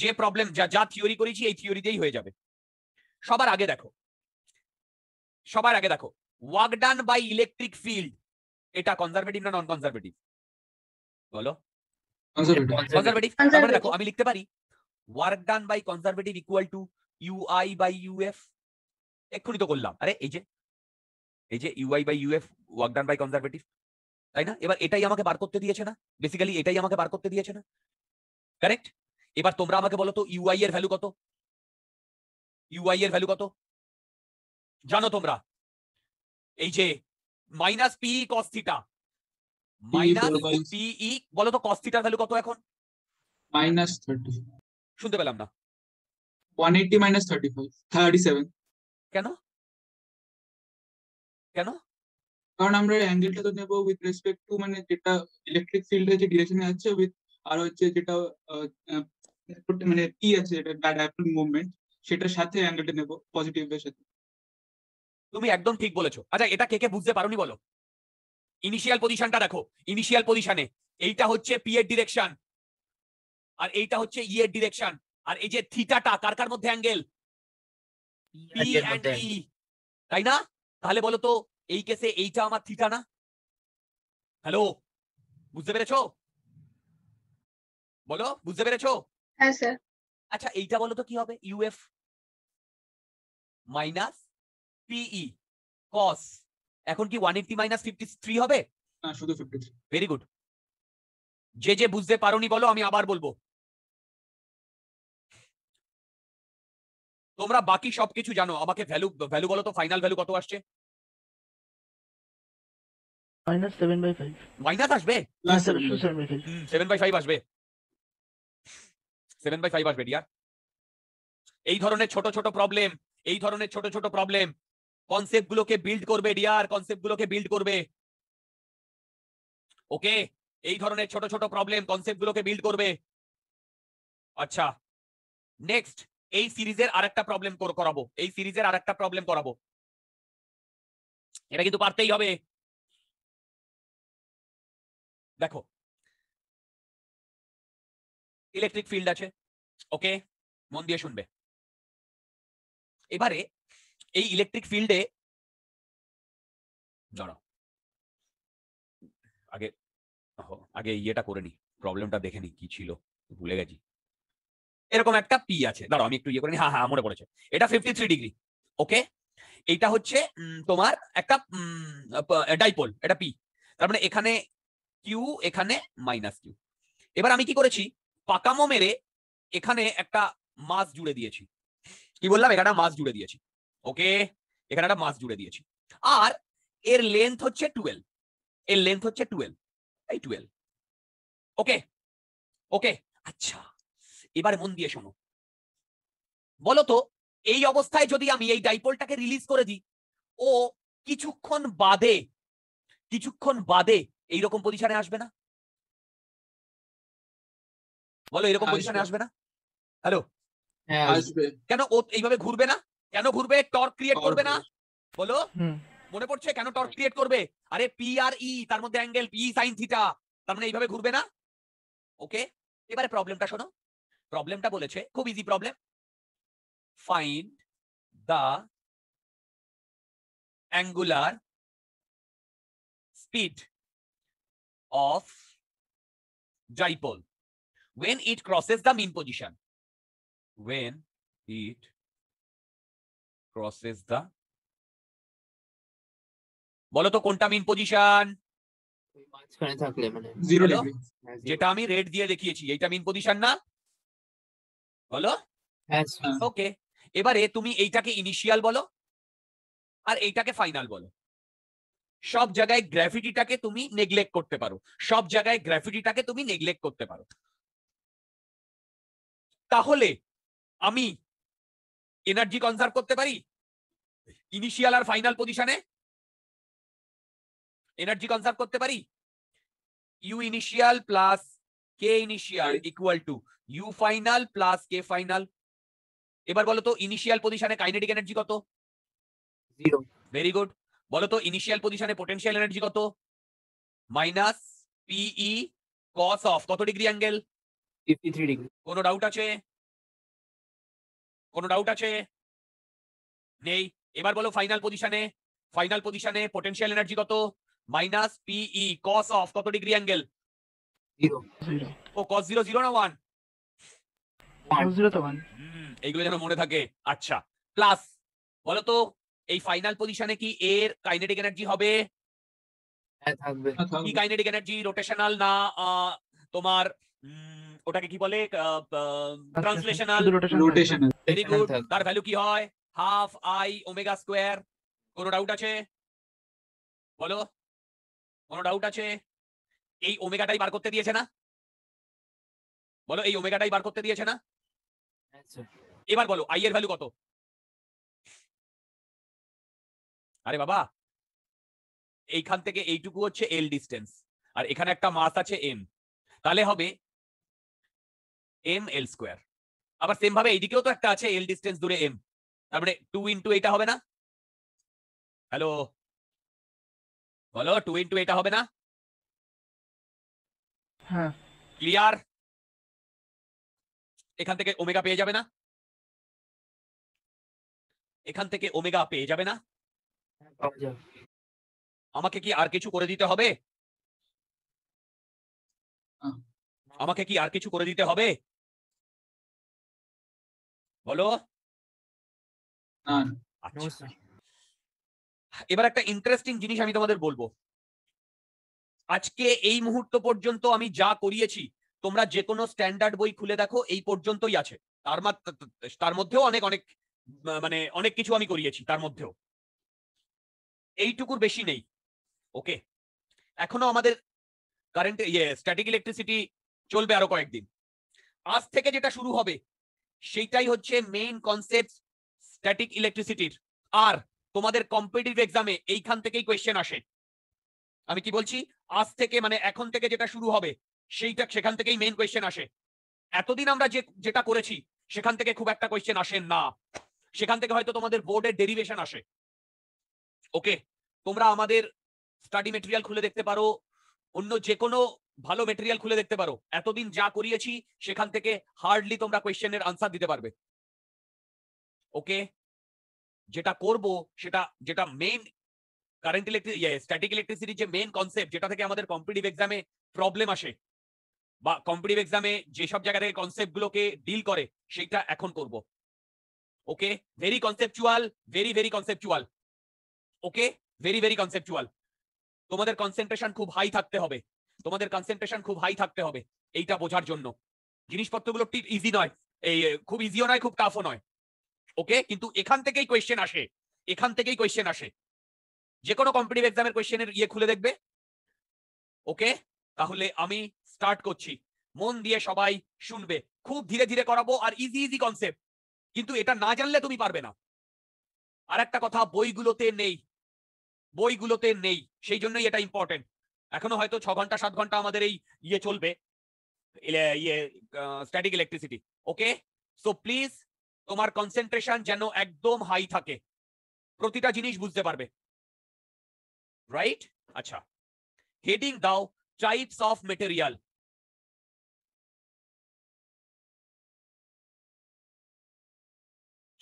যে প্রবলেম যা যা থিওরি করেছি এই থিওরিতেই হয়ে যাবে সবার আগে দেখো সবার আগে দেখো work done by electric field এটা কনজারভেটিভ না নন কনজারভেটিভ বলো কনজারভেটিভ তারপরে দেখো আমি লিখতে পারি work done by conservative equal to UI by UF এক্ষুনি তো করলাম আরে এই যে এই যে UI by UF work done by conservative তাই না এবার এটাই আমাকে বার করতে দিয়েছে না বেসিক্যালি এটাই আমাকে বার করতে দিয়েছে না
কারেক্ট এবার তোমরা আমাকে বলো তো ইউআই এর ভ্যালু কত ইউআই এর ভ্যালু কত জানো তোমরা এই যে মাইনাস
পিই কস মাইনাস পিই বলো তো কস ভ্যালু কত এখন
মাইনাস থার্টি শুনতে পেলাম না one eighty minus thirty five thirty seven কেন কেন কারণ আমরা অ্যাঙ্গেলটা তো নেব উইথ রেসপেক্ট টু মানে যেটা ইলেকট্রিক ফিল্ডের যে ডিরেকশনে আছে উইথ আর হচ্ছে
যেটা মানে ই আছে যেটা ডাইপোল মুভমেন্ট সেটার সাথে অ্যাঙ্গেলটা নেব পজিটিভের সাথে তুমি একদম ঠিক বলেছো আচ্ছা এটা কে কে বুঝতে নি বলো ইনিশিয়াল পজিশনটা দেখো ইনিশিয়াল পজিশনে এইটা হচ্ছে পি এর ডিরেকশন আর এইটা হচ্ছে ই e এর ডিরেকশন আর এই যে থিটাটা কার কার মধ্যে অ্যাঙ্গেল পি এন্ড ই তাই না তাহলে বলো তো এই কেসে এইটা আমার থিটা
না হ্যালো বুঝতে পেরেছো বলো বুঝতে পেরেছো হ্যাঁ স্যার আচ্ছা এইটা বলো তো কি হবে ইউএফ
মাইনাস PE cos এখন কি one eighty minus
fifty three হবে না শুধু 53 ভেরি গুড যে যে বুঝতে পারোনি বলো আমি আবার বলবো তোমরা বাকি সবকিছু জানো আমাকে ভ্যালু ভ্যালু বলো তো ফাইনাল ভ্যালু কত আসছে মাইনাস সেভেন
মাইনাস আসবে সেভেন বাই ফাইভ আসবে সেভেন বাই ফাইভ আসবে यार এই ধরনের ছোট ছোট প্রবলেম এই ধরনের ছোট ছোট প্রবলেম কনসেপ্ট গুলোকে বিল্ড করবে ডিয়ার গুলোকে বিল্ড করবে
ওকে এই ধরনের ছোট ছোট প্রবলেম গুলোকে বিল্ড করবে আচ্ছা নেক্সট এই সিরিজের একটা প্রবলেম করাবো এই সিরিজের একটা প্রবলেম করাবো এটা কিন্তু পারতেই হবে দেখো ইলেকট্রিক ফিল্ড আছে ওকে মন দিয়ে শুনবে এবারে এই ইলেকট্রিক ফিল্ডে দাঁড়াও আগে আগে ইয়েটা করে নি প্রবলেমটা দেখে নি কি ছিল
ভুলে গেছি এরকম একটা পি আছে দাঁড়াও আমি একটু ইয়ে করে নি হ্যাঁ হ্যাঁ মনে পড়েছে এটা ফিফটি থ্রি ডিগ্রি ওকে এইটা হচ্ছে তোমার একটা ডাইপোল এটা পি তার মানে এখানে কিউ এখানে মাইনাস কিউ এবার আমি কি করেছি পাকামো মেরে এখানে একটা মাস জুড়ে দিয়েছি কি বললাম এখানে মাস জুড়ে দিয়েছি ওকে এখানে একটা মাস জুড়ে দিয়েছি আর এর লেন্থ হচ্ছে টুয়েলভ এর লেন্থ হচ্ছে টুয়েলভ এই টুয়েলভ ওকে ওকে আচ্ছা এবার মন দিয়ে শোনো বলতো এই অবস্থায় যদি আমি এই ডাইপোলটাকে রিলিজ করে দিই ও কিছুক্ষণ বাদে কিছুক্ষণ বাদে এইরকম পজিশনে আসবে না বলো এরকম পজিশনে আসবে না হ্যালো কেন ও এইভাবে ঘুরবে না কেন ঘুরবে টর্ক ক্রিয়েট করবে না বলো মনে পড়ছে কেন টর্ক ক্রিয়েট করবে আরে পি আর ই e, তার মধ্যে অ্যাঙ্গেল পি সাইন থিটা তার মানে এইভাবে ঘুরবে না ওকে
এবারে প্রবলেমটা শোনো প্রবলেমটা বলেছে খুব easy problem find the angular speed of dipole when it crosses the mean position when it crosses the মানে বলো তো কোনটা মিন
পজিশন যেটা আমি রেড দিয়ে দেখিয়েছি এইটা মিন পজিশন না বলো ওকে হ্যাঁ, এবারে তুমি এইটাকে ইনিশিয়াল বলো আর এইটাকে ফাইনাল বলো সব জায়গায় গ্রাফিটিটাকে তুমি নেগলেক্ট করতে পারো সব জায়গায় গ্রাফিটিটাকে তুমি নেগলেক্ট করতে পারো
তাহলে আমি এনার্জি কনজার্ভ করতে পারি ইনিশিয়াল আর ফাইনাল পজিশনে
এনার্জি কনজার্ভ করতে পারি U initial plus K initial equal to U final plus K final এবার বলো তো ইনিশিয়াল পজিশনে কাইনেটিক এনার্জি কত জিরো ভেরি গুড বলো তো ইনিশিয়াল পজিশনে পোটেনশিয়াল এনার্জি কত
মাইনাস পিই কস অফ কত ডিগ্রি অ্যাঙ্গেল 53 ডিগ্রি কোনো ডাউট আছে কোনো ডাউট আছে
নেই এবার বলো ফাইনাল পজিশনে ফাইনাল পজিশনে পটেনশিয়াল এনার্জি কত মাইনাস পিই কস অফ কত ডিগ্রি অ্যাঙ্গেল ও কস জিরো জিরো না ওয়ান এইগুলো যেন মনে থাকে আচ্ছা প্লাস বলো তো এই ফাইনাল পজিশনে কি এর কাইনেটিক এনার্জি হবে
হ্যাঁ, হ্যাঁ, কি
কাইনেটিক এনার্জি রোটেশনাল না তোমার ওটাকে কি বলে ট্রান্সলেশনাল রোটেশনাল ভেরি গুড তার ভ্যালু কি হয়
হাফ আই ওমেগা স্কোয়ার কোনো ডাউট আছে বলো কোনো ডাউট আছে এই ওমেগাটাই বার করতে দিয়েছে না বলো এই ওমেগাটাই বার করতে দিয়েছে না আচ্ছা। এবার বলো আই এর ভ্যালু কত আরে বাবা এইখান থেকে এইটুকু হচ্ছে এল ডিস্টেন্স আর এখানে একটা মাস আছে এম তাহলে হবে এম এল স্কোয়ার আবার সেম ভাবে এইদিকেও তো একটা আছে এল ডিস্টেন্স দূরে এম তারপরে টু ইন্টু এটা হবে না হ্যালো বলো টু ইন্টু এটা হবে না হ্যাঁ ক্লিয়ার এখান থেকে ওমেগা পেয়ে যাবে না এখান থেকে ওমেগা পেয়ে যাবে না আমাকে কি আর কিছু করে দিতে হবে আমাকে কি আর কিছু করে দিতে হবে বলো আচ্ছা। এবার একটা ইন্টারেস্টিং জিনিস আমি তোমাদের বলবো
আজকে এই মুহূর্ত পর্যন্ত আমি যা করিয়েছি তোমরা যে কোনো স্ট্যান্ডার্ড বই খুলে দেখো এই পর্যন্তই আছে তার তার মধ্যেও অনেক অনেক মানে অনেক কিছু আমি করিয়েছি তার মধ্যেও এইটুকুর বেশি নেই ওকে এখনো আমাদের কারেন্ট ইয়ে স্ট্যাটিক ইলেকট্রিসিটি চলবে আরো কয়েকদিন আজ থেকে যেটা শুরু হবে সেইটাই হচ্ছে মেইন কনসেপ্ট স্ট্যাটিক ইলেকট্রিসিটির আর তোমাদের কম্পিটিটিভ এক্সামে এইখান থেকেই কোয়েশ্চেন আসে আমি কি বলছি আজ থেকে মানে এখন থেকে যেটা শুরু হবে সেইটা সেখান থেকেই মেইন কোয়েশ্চেন আসে এতদিন আমরা যে যেটা করেছি সেখান থেকে খুব একটা কোয়েশ্চেন আসে না সেখান থেকে হয়তো তোমাদের বোর্ডের ডেরিভেশন আসে ওকে তোমরা আমাদের স্টাডি মেটেরিয়াল খুলে দেখতে পারো অন্য যে কোনো ভালো মেটেরিয়াল খুলে দেখতে পারো এতদিন যা করিয়েছি সেখান থেকে হার্ডলি তোমরা কোয়েশ্চেনের আনসার দিতে পারবে ওকে যেটা করব সেটা যেটা মেইন কারেন্ট ইলেকট্রিক স্ট্যাটিক ইলেকট্রিসিটির যে মেইন কনসেপ্ট যেটা থেকে আমাদের কম্পিটিভ এক্সামে প্রবলেম আসে বা কম্পিটিভ এক্সামে যেসব জায়গা থেকে কনসেপ্ট গুলোকে ডিল করে সেটা এখন করব okay very conceptual very very conceptual okay very very conceptual তোমাদের কনসেন্ট্রেশন খুব হাই থাকতে হবে তোমাদের কনসেন্ট্রেশন খুব হাই থাকতে হবে এইটা বোঝার জন্য জিনিসপত্রগুলো ইজি নয় এই খুব ইজিও নয় খুব টাফও নয় ওকে কিন্তু এখান থেকেই কোয়েশ্চেন আসে এখান থেকেই কোয়েশ্চেন আসে যে কোনো কম্পিটিভ এক্সামের কোয়েশ্চেনের ইয়ে খুলে দেখবে ওকে তাহলে আমি স্টার্ট করছি মন দিয়ে সবাই শুনবে খুব ধীরে ধীরে করাবো আর ইজি ইজি কনসেপ্ট কিন্তু এটা না জানলে তুমি পারবে না আর একটা কথা বইগুলোতে নেই বইগুলোতে নেই সেই জন্যই এটা ইম্পর্টেন্ট এখনো হয়তো ছ ঘন্টা সাত ঘন্টা আমাদের এই ইয়ে চলবে ইয়ে static electricity okay so please তোমার কনসেন্ট্রেশন যেন একদম
হাই থাকে প্রতিটা জিনিস বুঝতে পারবে রাইট আচ্ছা হেডিং দাও types of material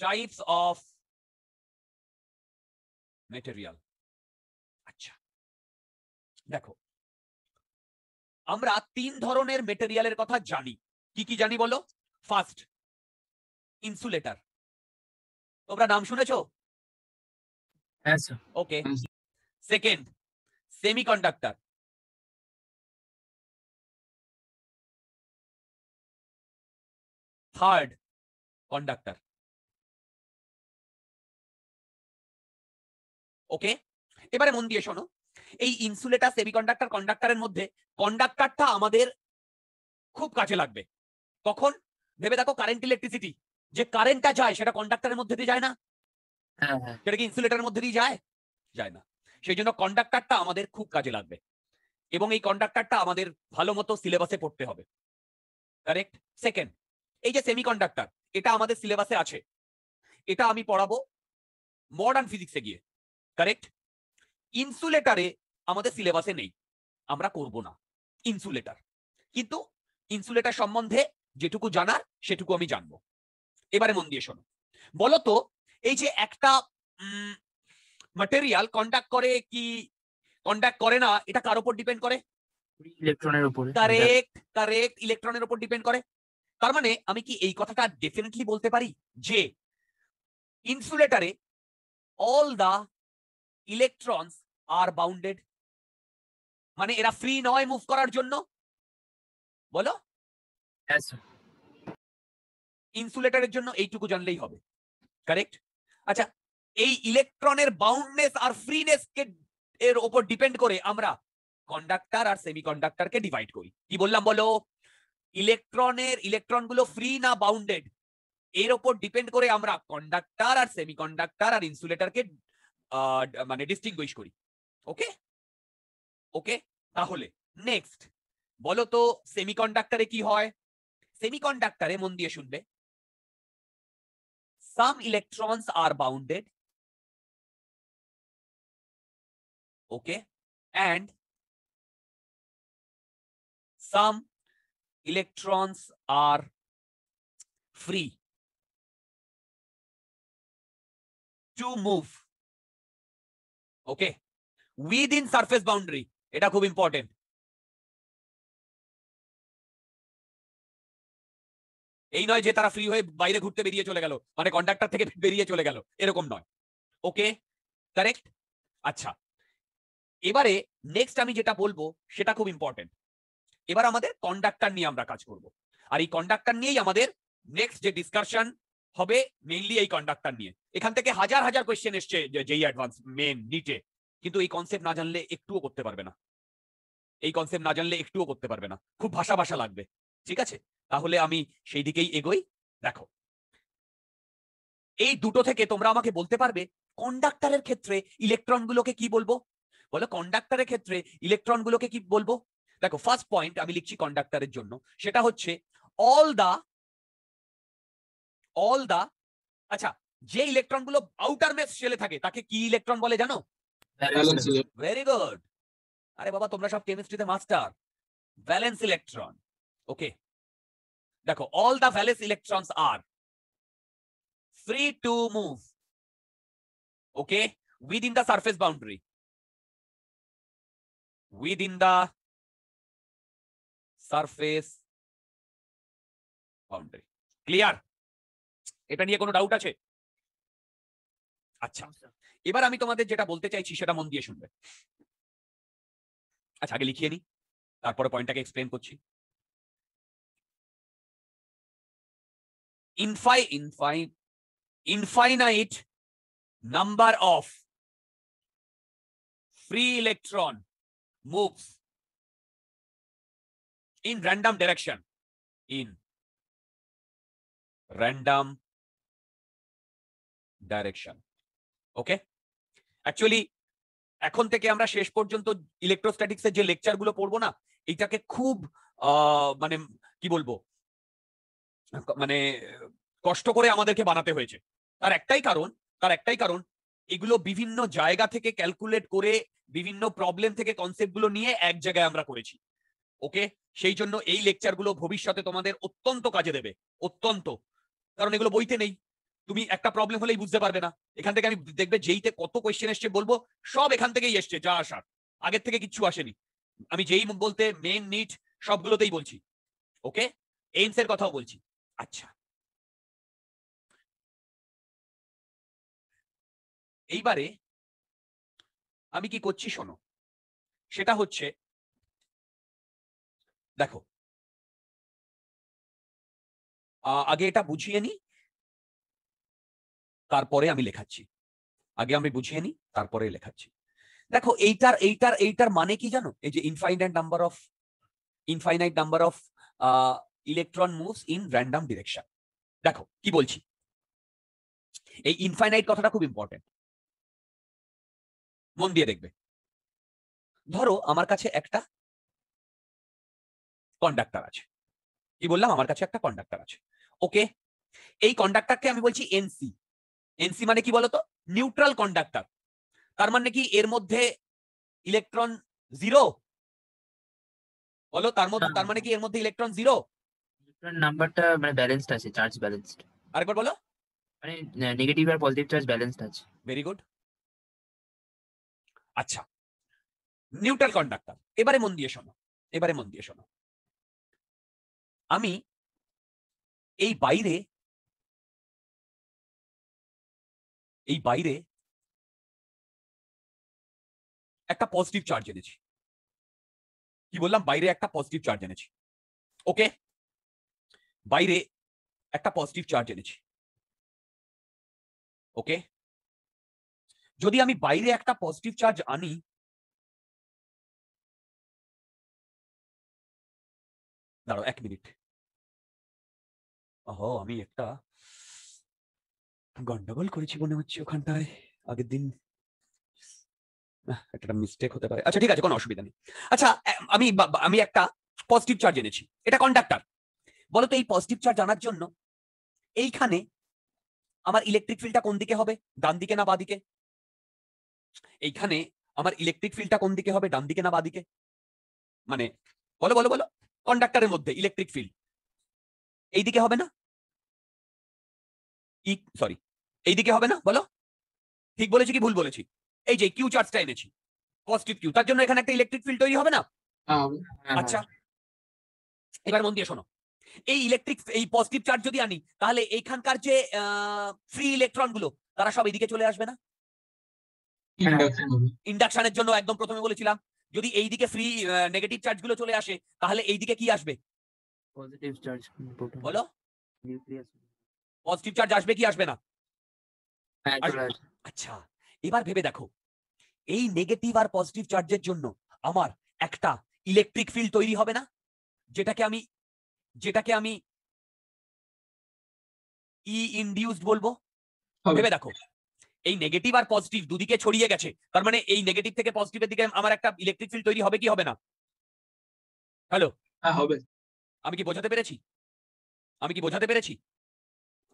types of material দেখো আমরা তিন ধরনের মেটেরিয়ালের কথা জানি কি কি জানি বলো ফার্স্ট ইনসুলেটার তোমরা নাম শুনেছো okay second conductor third conductor okay এবারে মন দিয়ে শোনো এই
ইনসুলেটার সেমিকন্ডাক্টর কন্ডাক্টরের মধ্যে কন্ডাক্টরটা আমাদের খুব কাজে লাগবে কখন ভেবে দেখো কারেন্ট ইলেকট্রিসিটি যে কারেন্টটা যায় সেটা কন্ডাক্টরের মধ্যে দিয়ে যায় না হ্যাঁ, হ্যাঁ। সেটা কি ইনসুলেটারের মধ্যে দিয়ে যায় যায় না সেই জন্য কন্ডাক্টরটা আমাদের খুব কাজে লাগবে এবং এই কন্ডাক্টরটা আমাদের ভালো মতো সিলেবাসে পড়তে হবে কারেক্ট সেকেন্ড এই যে সেমি এটা আমাদের সিলেবাসে আছে এটা আমি পড়াবো মডার্ন ফিজিক্সে গিয়ে কারেক্ট ইনসুলেটারে আমাদের সিলেবাসে নেই আমরা করব না ইনসুলেটার কিন্তু ইনসুলেটার সম্বন্ধে যেটুকু জানার সেটুকু আমি জানবো এবারে মন দিয়ে শোনো বলতো এই যে একটা মাটেরিয়াল কন্ট্যাক্ট করে কি কন্ট্যাক্ট করে না এটা কার উপর ডিপেন্ড করে
ইলেকট্রনের উপর কারেক্ট
কারেক্ট ইলেকট্রনের উপর ডিপেন্ড করে তার মানে আমি কি এই কথাটা ডেফিনেটলি বলতে পারি যে ইনসুলেটারে
all the electrons are bounded মানে এরা ফ্রি নয় মুভ করার জন্য বলো
ইনসুলেটরের জন্য এইটুকু জানলেই হবে কারেক্ট আচ্ছা এই ইলেকট্রনের বাউন্ডনেস আর ফ্রিনেস এর উপর ডিপেন্ড করে আমরা কন্ডাক্টর আর সেমিকন্ডাক্টরকে ডিভাইড করি কি বললাম বলো ইলেকট্রনের ইলেকট্রনগুলো ফ্রি না বাউন্ডেড এর উপর ডিপেন্ড করে আমরা কন্ডাক্টর আর সেমিকন্ডাক্টর আর ইনসুলেটারকে মানে ডিস্টিংগুইশ করি ওকে ওকে তাহলে নেক্সট বলো তো সেমিকন্ডাক্টরে কি হয়
সেমিকন্ডাক্টরে মন দিয়ে শুনবে some electrons are bounded okay and some electrons are free to move okay within surface boundary এটা খুব ইম্পর্টেন্ট এই নয় যে তারা ফ্রি হয়ে বাইরে ঘুরতে বেরিয়ে চলে গেল মানে কন্ডাক্টর থেকে বেরিয়ে চলে গেল
এরকম নয় ওকে কারেক্ট আচ্ছা এবারে নেক্সট আমি যেটা বলবো সেটা খুব ইম্পর্টেন্ট এবার আমাদের কন্ডাক্টর নিয়ে আমরা কাজ করব আর এই কন্ডাক্টর নিয়েই আমাদের নেক্সট যে ডিসকাশন হবে মেইনলি এই কন্ডাক্টর নিয়ে এখান থেকে হাজার হাজার কোয়েশ্চেন এসছে যেই অ্যাডভান্স মেন নিটে কিন্তু এই কনসেপ্ট না জানলে একটুও করতে পারবে না এই কনসেপ্ট না জানলে একটুও করতে পারবে না খুব ভাষা ভাষা লাগবে ঠিক আছে তাহলে আমি সেই দিকেই এগোই দেখো এই দুটো থেকে তোমরা আমাকে বলতে পারবে কন্ডাক্টরের ক্ষেত্রে ইলেকট্রনগুলোকে কি বলবো বলো কন্ডাক্টরের ক্ষেত্রে ইলেকট্রনগুলোকে কি বলবো দেখো ফার্স্ট পয়েন্ট আমি লিখছি কন্ডাক্টরের জন্য সেটা হচ্ছে অল দা অল দা আচ্ছা যে গুলো আউটার মেস শেলে থাকে তাকে কি ইলেকট্রন বলে জানো ভেরি গুড আরে বাবা তোমরা সব কেমিস্ট্রিতে মাস্টার ভ্যালেন্স ইলেকট্রন ওকে
দেখো all the valence electrons are free to move okay in the surface boundary within the surface boundary clear এটা নিয়ে কোনো ডাউট আছে আচ্ছা।, আচ্ছা এবার আমি তোমাদের যেটা বলতে চাইছি সেটা মন দিয়ে শুনবে আচ্ছা আগে লিখিয়ে নি তারপরে পয়েন্টটাকে এক্সপ্লেন করছি ইনফাই ইনফাই infinite number of free electron moves in random direction in random direction okay actually এখন থেকে আমরা শেষ পর্যন্ত
ইলেকট্রোস্ট্যাটিক্স এর যে লেকচার গুলো পড়বো না এটাকে খুব মানে কি বলবো মানে কষ্ট করে আমাদেরকে বানাতে হয়েছে তার একটাই কারণ তার একটাই কারণ এগুলো বিভিন্ন জায়গা থেকে ক্যালকুলেট করে বিভিন্ন প্রবলেম থেকে কনসেপ্ট গুলো নিয়ে এক জায়গায় আমরা করেছি ওকে সেই জন্য এই লেকচারগুলো ভবিষ্যতে তোমাদের অত্যন্ত কাজে দেবে অত্যন্ত কারণ এগুলো বইতে নেই তুমি একটা প্রবলেম হলেই বুঝতে পারবে না এখান থেকে আমি দেখবে যেইতে কত কোয়েশ্চেন এসছে বলবো সব এখান থেকেই এসছে যা আসার আগের থেকে কিছু
আসেনি আমি যেই বলতে মেন নিট সবগুলোতেই বলছি ওকে এইমস এর কথাও বলছি আচ্ছা এইবারে আমি কি করছি শোনো সেটা হচ্ছে দেখো আগে এটা বুঝিয়ে নি তারপরে আমি লেখাচ্ছি
আগে আমি বুঝিয়ে নিই তারপরে লেখাচ্ছি দেখো এইটার এইটার এইটার মানে কি জানো এই যে infinite number of infinite number of electron moves
in random direction দেখো কি বলছি এই ইনফাইনাইট কথাটা খুব ইম্পর্টেন্ট মন দিয়ে দেখবে ধরো আমার কাছে একটা কন্ডাক্টর আছে কি বললাম আমার কাছে
একটা কন্ডাক্টর আছে ওকে এই কন্ডাক্টরকে আমি বলছি এনসি এনসি মানে কি বলতো নিউট্রাল কন্ডাক্টার তার মানে কি এর মধ্যে ইলেকট্রন জিরো বলো তার মধ্যে হ্যাঁ। তার মানে কি এর মধ্যে ইলেকট্রন জিরো
নাম্বারটা মানে ব্যালেন্সড আছে চার্জ ব্যালেন্সড আরেকবার বলো মানে নেগেটিভ আর পজিটিভ চার্জ ব্যালেন্সড
আছে ভেরি গুড আচ্ছা নিউট্রাল কন্ডাক্টার এবারে মন দিয়ে শোনো এবারে মন দিয়ে শোনো আমি এই বাইরে এই বাইরে একটা পজিটিভ চার্জ এনেছি কি বললাম বাইরে একটা পজিটিভ চার্জ এনেছি ওকে বাইরে একটা পজিটিভ চার্জ এনেছি ওকে যদি আমি বাইরে একটা পজিটিভ চার্জ আনি দাঁড়ো এক মিনিট আহ আমি একটা গন্ডগোল করেছি মনে হচ্ছে
ওখানটায় আগের দিন
একটা মিস্টেক হতে পারে আচ্ছা ঠিক আছে কোনো অসুবিধা
নেই আচ্ছা আমি আমি একটা পজিটিভ চার্জ এনেছি এটা কন্ডাক্টর বলো তো এই পজিটিভ চার্জ জানার জন্য এইখানে আমার ইলেকট্রিক ফিল্ডটা কোন দিকে হবে ডান দিকে না বাদিকে এইখানে আমার ইলেকট্রিক ফিল্ডটা কোন দিকে হবে ডান দিকে না বাদিকে
মানে বলো বলো বলো কন্ডাক্টরের মধ্যে ইলেকট্রিক ফিল্ড এইদিকে হবে না ই e, সরি এইদিকে হবে না বলো
ঠিক বলেছি কি ভুল বলেছি এই যে কিউ চার্জটা এনেছি পজিটিভ কিউ তার জন্য এখানে একটা ইলেকট্রিক ফিল্ড তৈরি হবে না হ্যাঁ, হ্যাঁ, আচ্ছা হ্যাঁ। এবার মন দিয়ে শোনো এই ইলেকট্রিক এই পজিটিভ চার্জ যদি আনি তাহলে এইখানকার যে ফ্রি ইলেকট্রন গুলো তারা সব এদিকে চলে আসবে না ইন্ডাকশনের জন্য একদম প্রথমে বলেছিলাম যদি এইদিকে ফ্রি নেগেটিভ চার্জ গুলো চলে আসে তাহলে এইদিকে কি আসবে
পজিটিভ চার্জ বলো
পজিটিভ চার্জ আসবে কি আসবে না হ্যাঁ, আচ্ছা এবার ভেবে দেখো এই নেগেটিভ আর পজিটিভ চার্জের জন্য আমার একটা ইলেকট্রিক ফিল্ড তৈরি হবে না যেটাকে আমি যেটাকে আমি ই e ইন্ডিউসড বলবো ভেবে দেখো এই নেগেটিভ আর পজিটিভ দুদিকে ছড়িয়ে গেছে তার মানে এই নেগেটিভ থেকে পজিটিভের দিকে আমার একটা ইলেকট্রিক ফিল্ড তৈরি হবে
কি হবে না হ্যালো হ্যাঁ হবে আমি কি বোঝাতে পেরেছি আমি কি বোঝাতে পেরেছি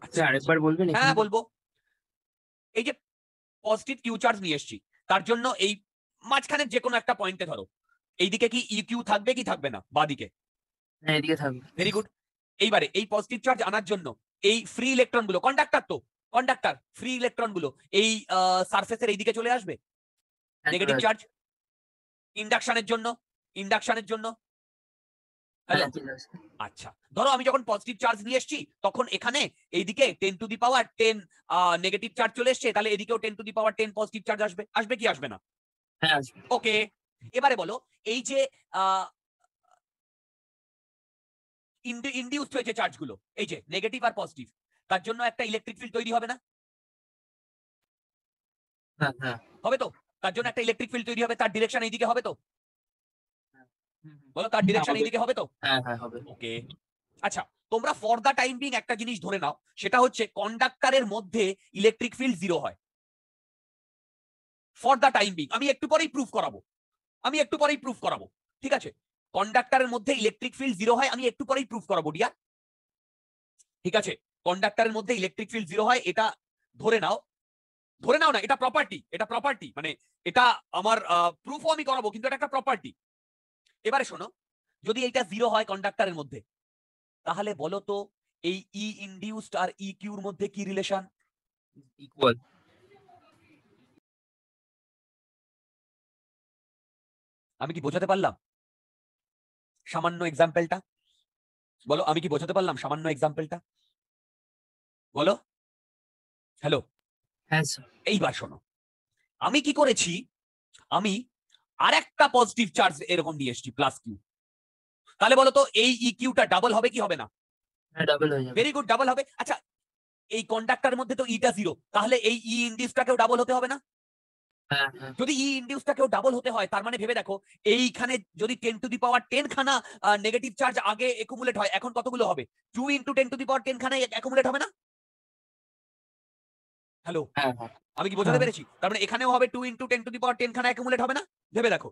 আচ্ছা হ্যাঁ, আরেকবার বলবেন
হ্যাঁ বলবো এই যে
পজিটিভ কিউ চার্জ নিয়ে এসছি তার জন্য এই মাঝখানে যে কোনো একটা পয়েন্টে ধরো এইদিকে কি ইকিউ e থাকবে কি থাকবে না বাদিকে হ্যাঁ, এদিকে থাকবে ভেরি গুড এইবারে এই পজিটিভ চার্জ আনার জন্য এই ফ্রি ইলেকট্রন গুলো কন্ডাক্টর তো কন্ডাক্টর ফ্রি ইলেকট্রন গুলো এই সারফেসের এইদিকে চলে আসবে নেগেটিভ চার্জ ইন্ডাকশনের জন্য ইন্ডাকশনের জন্য
আচ্ছা।, আচ্ছা
ধরো আমি যখন পজিটিভ চার্জ নিয়ে এসেছি তখন এখানে এইদিকে ten to the power ten negative charge চলে এসছে তাহলে এদিকেও ten to the power ten positive charge আসবে আসবে কি আসবে না হ্যাঁ, ওকে এবারে বলো এই যে ইন্ডিউসড হয়েছে গুলো এই যে নেগেটিভ আর পজিটিভ তার জন্য একটা ইলেকট্রিক ফিল্ড তৈরি হবে না হ্যাঁ, হ্যাঁ। হবে তো তার জন্য একটা ইলেকট্রিক ফিল্ড তৈরি হবে তার ডিরেকশন এইদিকে হবে তো বলো তার ডিরেকশন এইদিকে হবে তো
হ্যাঁ হ্যাঁ হবে ওকে
আচ্ছা তোমরা ফর দা টাইম বিং একটা জিনিস ধরে নাও সেটা হচ্ছে কন্ডাক্টরের মধ্যে ইলেকট্রিক ফিল্ড জিরো হয় ফর দা টাইম বিং আমি একটু পরেই প্রুফ করাবো আমি একটু পরেই প্রুফ করাবো ঠিক আছে কন্ডাক্টরের মধ্যে ইলেকট্রিক ফিল্ড জিরো হয় আমি একটু পরেই প্রুফ করাবো ডিয়ার ঠিক আছে কন্ডাক্টরের মধ্যে ইলেকট্রিক ফিল্ড জিরো হয় এটা ধরে নাও ধরে নাও না এটা প্রপার্টি এটা প্রপার্টি মানে এটা আমার প্রুফও আমি করাবো কিন্তু এটা একটা প্রপার্টি এবারে শোনো যদি এইটা জিরো হয় কন্ডাক্টরের মধ্যে তাহলে বলো তো
এই ই e ইন্ডিউসড আর ই e কিউর মধ্যে কি রিলেশন ইকুয়াল আমি কি বোঝাতে পারলাম সামান্য এক্সাম্পলটা বলো আমি কি বোঝাতে পারলাম সামান্য এক্সাম্পলটা বলো হ্যালো
এইবার শোনো আমি কি করেছি আমি আরেকটা পজিটিভ চার্জ এরকম নিয়ে এসছি প্লাস কিউ তাহলে বলতো এই ইকিউটা e ডাবল হবে কি হবে না ভেরি গুড ডাবল হবে আচ্ছা এই কন্ডাক্টারের মধ্যে তো ইটা e জিরো তাহলে এই ই ইন্ডিউসটাকেও ডাবল হতে হবে না হ্যাঁ, হ্যাঁ। যদি ই ইন্ডিউসটাকেও ডাবল হতে হয় তার মানে ভেবে দেখো এইখানে যদি ten to the power ten খানা নেগেটিভ চার্জ আগে একুমুলেট হয় এখন কতগুলো হবে two into ten to the power ten খানা একুমুলেট হবে না
হ্যালো হ্যাঁ। আমি কি বোঝাতে হ্যাঁ।
পেরেছি তার মানে এখানেও হবে two into ten to the power ten খানা অ্যাকুমুলেট হবে না ভেবে দেখো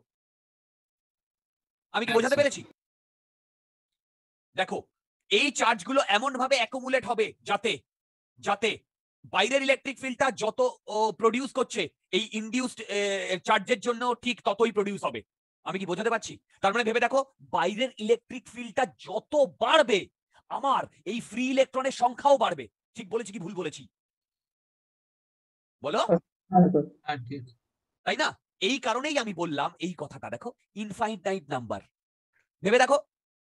আমি কি বোঝাতে আচ্ছা। পেরেছি দেখো এই চার্জগুলো এমন ভাবে অ্যাকুমুলেট হবে যাতে যাতে বাইরের ইলেকট্রিক ফিল্ডটা যত প্রডিউস করছে এই ইন্ডিউসড চার্জের জন্য ঠিক ততই প্রডিউস হবে আমি কি বোঝাতে পারছি তার মানে ভেবে দেখো বাইরের ইলেকট্রিক ফিল্ডটা যত বাড়বে আমার এই ফ্রি ইলেকট্রনের সংখ্যাও বাড়বে ঠিক বলেছি কি ভুল বলেছি বলো
হ্যাঁ,
হ্যাঁ,
হ্যাঁ। তাই না এই কারণেই আমি বললাম এই কথাটা দেখো ইনফাইনাইট নাম্বার ভেবে দেখো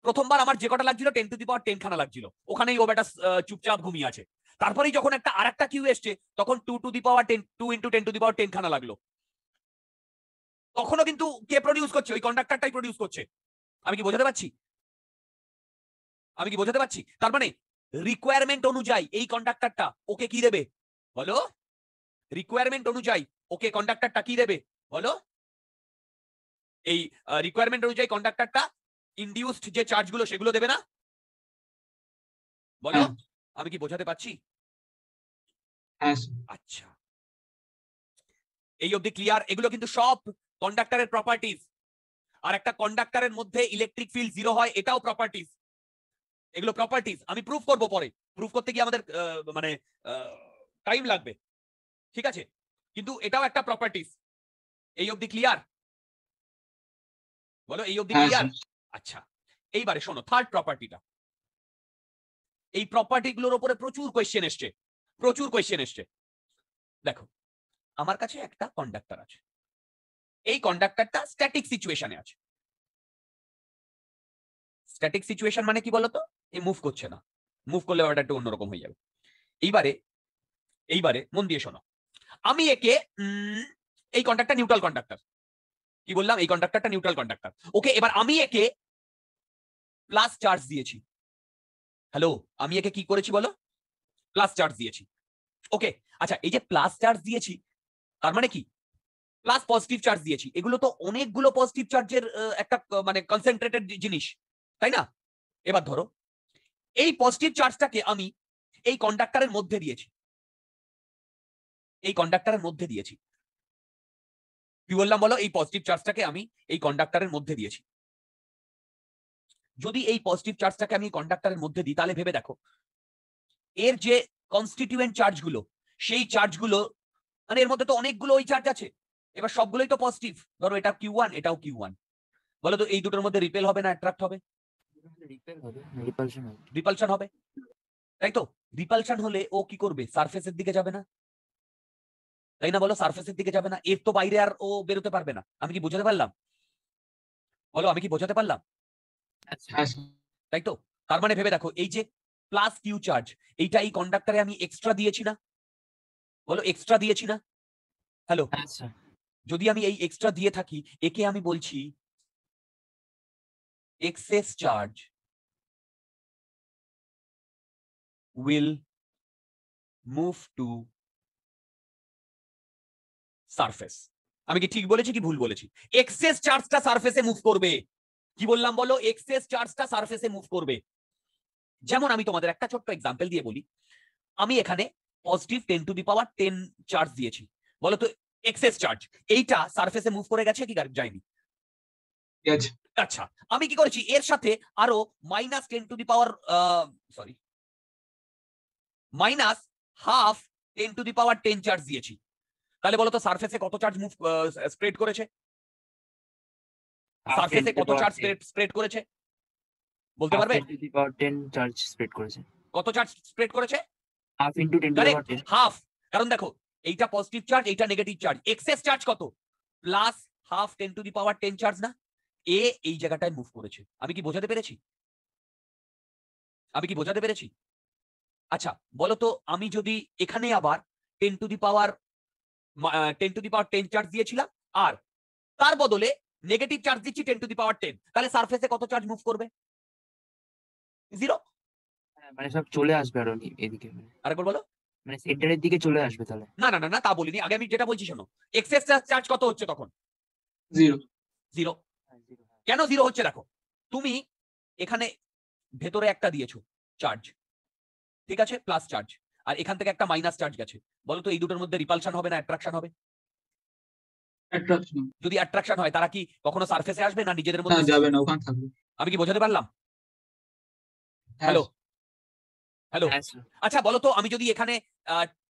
প্রথমবার আমার যে কটা লাগছিল ten to the power ten খানা লাগছিল ওখানেই ও বেটা চুপচাপ ঘুমিয়ে আছে তারপরেই যখন একটা আর একটা কিউ এসছে তখন two to the power ten two into ten to the power ten খানা লাগলো তখনও কিন্তু কে প্রডিউস করছে ওই কন্ডাক্টারটাই প্রডিউস করছে আমি কি বোঝাতে পারছি আমি কি বোঝাতে পারছি তার মানে রিকোয়ারমেন্ট অনুযায়ী এই কন্ডাক্টারটা ওকে কি দেবে বলো রিকোয়ারমেন্ট অনুযায়ী ওকে কন্ডাক্টরটা কি দেবে বলো এই
রিকোয়ারমেন্ট অনুযায়ী কন্ডাক্টরটা ইন্ডিউসড যে চার্জগুলো সেগুলো দেবে না বলো হ্যাঁ। আমি কি বোঝাতে পারছি হ্যাঁ, আচ্ছা
এই অবধি ক্লিয়ার এগুলো কিন্তু সব কন্ডাক্টরের প্রপার্টিজ আর একটা কন্ডাক্টরের মধ্যে ইলেকট্রিক ফিল্ড জিরো হয় এটাও প্রপার্টিজ এগুলো প্রপার্টিজ আমি প্রুফ করব পরে প্রুফ করতে গিয়ে আমাদের মানে টাইম লাগবে ঠিক আছে
কিন্তু এটাও একটা প্রপার্টিস এই অবধি ক্লিয়ার বলো এই অবধি ক্লিয়ার আচ্ছা এইবারে শোনো থার্ড প্রপার্টিটা
এই প্রপার্টি গুলোর উপরে প্রচুর কোয়েশ্চেন এসছে প্রচুর কোয়েশ্চেন এসছে দেখো আমার কাছে একটা কন্ডাক্টর আছে এই কন্ডাক্টরটা স্ট্যাটিক সিচুয়েশনে আছে স্ট্যাটিক সিচুয়েশন মানে কি বলতো এ মুভ করছে না মুভ করলে ওটা একটু অন্যরকম হয়ে যাবে এইবারে এইবারে মন দিয়ে শোনো আমি একে এই কন্ডাক্টার নিউট্রাল কন্ডাক্টার কি বললাম এই কন্ডাক্টারটা নিউট্রাল কন্ডাক্টার ওকে এবার আমি একে প্লাস চার্জ দিয়েছি হ্যালো আমি একে কি করেছি বলো প্লাস চার্জ দিয়েছি ওকে আচ্ছা এই যে প্লাস চার্জ দিয়েছি তার মানে কি প্লাস পজিটিভ চার্জ দিয়েছি এগুলো তো অনেকগুলো পজিটিভ চার্জের একটা মানে কনসেন্ট্রেটেড জিনিস তাই না এবার ধরো এই পজিটিভ চার্জটাকে আমি এই কন্ডাক্টারের মধ্যে দিয়েছি এই কন্ডাক্টারের মধ্যে দিয়েছি কি বললাম বলো এই পজিটিভ চার্জটাকে আমি এই কন্ডাক্টারের মধ্যে দিয়েছি যদি এই পজিটিভ চার্জটাকে আমি কন্ডাক্টারের মধ্যে দিই তাহলে ভেবে দেখো এর যে কনস্টিটিউয়েন্ট চার্জগুলো সেই চার্জগুলো মানে এর মধ্যে তো অনেকগুলো ওই চার্জ আছে এবার সবগুলোই তো পজিটিভ ধরো এটা কিউ ওয়ান এটাও কিউ ওয়ান বলো তো এই দুটোর মধ্যে রিপেল হবে না অ্যাট্রাক্ট হবে রিপালশন হবে তাই তো রিপালশন হলে ও কি করবে সারফেসের দিকে যাবে না তাই না বলো সার্ফেসের দিকে যাবে না এর তো বাইরে আর ও বেরোতে পারবে না আমি কি বোঝাতে পারলাম বলো আমি কি বোঝাতে পারলাম আচ্ছা, আচ্ছা। তাই তো তার মানে ভেবে দেখো এই যে প্লাস কিউ চার্জ এইটা এই কন্ডাক্টরে আমি এক্সট্রা দিয়েছি না বলো এক্সট্রা দিয়েছি না
হ্যালো আচ্ছা। যদি আমি এই এক্সট্রা দিয়ে থাকি একে আমি বলছি excess charge will move to surface আমি কি ঠিক বলেছি কি ভুল বলেছি এক্সেস চার্জটা সারফেসে মুভ
করবে কি বললাম বলো এক্সেস চার্জটা সারফেসে মুভ করবে যেমন আমি তোমাদের একটা ছোট্ট এক্সাম্পল দিয়ে বলি আমি এখানে positive ten to the power ten charge দিয়েছি বলো তো এক্সেস চার্জ এইটা সারফেসে মুভ করে গেছে কি যায়নি আচ্ছা আমি কি করেছি এর সাথে আরো minus ten to the power sorry minus half ten to the power ten charge দিয়েছি তাহলে বলো তো সারফেসে কত চার্জ মুভ স্প্রেড করেছে
সারফেসে কত চার্জ
স্প্রেড করেছে বলতে পারবে
10 চার্জ স্প্রেড করেছে
কত চার্জ স্প্রেড করেছে
হাফ ইনটু 10
10 হাফ কারণ দেখো এইটা পজিটিভ চার্জ এইটা নেগেটিভ চার্জ এক্সেস চার্জ কত plus half 10 to the power 10 charge না এ এই জায়গাটায় মুভ করেছে আমি কি বোঝাতে পেরেছি আমি কি বোঝাতে পেরেছি আচ্ছা বলো তো আমি যদি এখানে আবার ten to the power ten to the power ten charge দিয়েছিলাম আর তার বদলে নেগেটিভ চার্জ দিচ্ছি ten to the power ten তাহলে সারফেসে কত চার্জ মুভ করবে জিরো
হ্যাঁ, মানে সব চলে আসবে আরো এদিকে
আরেকবার বলো মানে
সেন্টারের দিকে চলে আসবে তাহলে
না না না না তা বলিনি আগে আমি যেটা বলছি শোনো এক্সেস চার্জ কত হচ্ছে তখন জিরো জিরো হ্যাঁ, হ্যাঁ। কেন জিরো হচ্ছে দেখো তুমি এখানে ভেতরে একটা দিয়েছো চার্জ ঠিক আছে প্লাস চার্জ আর এখান থেকে একটা মাইনাস চার্জ গেছে বলতো এই দুটোর মধ্যে রিপালশন হবে না অ্যাট্রাকশন
হবে যদি অ্যাট্রাকশন হয় তারা কি কখনো সারফেসে আসবে না নিজেদের মধ্যে যাবে না ওখানে থাকবে আমি কি বোঝাতে পারলাম হ্যালো হ্যালো
আচ্ছা বলো তো আমি যদি এখানে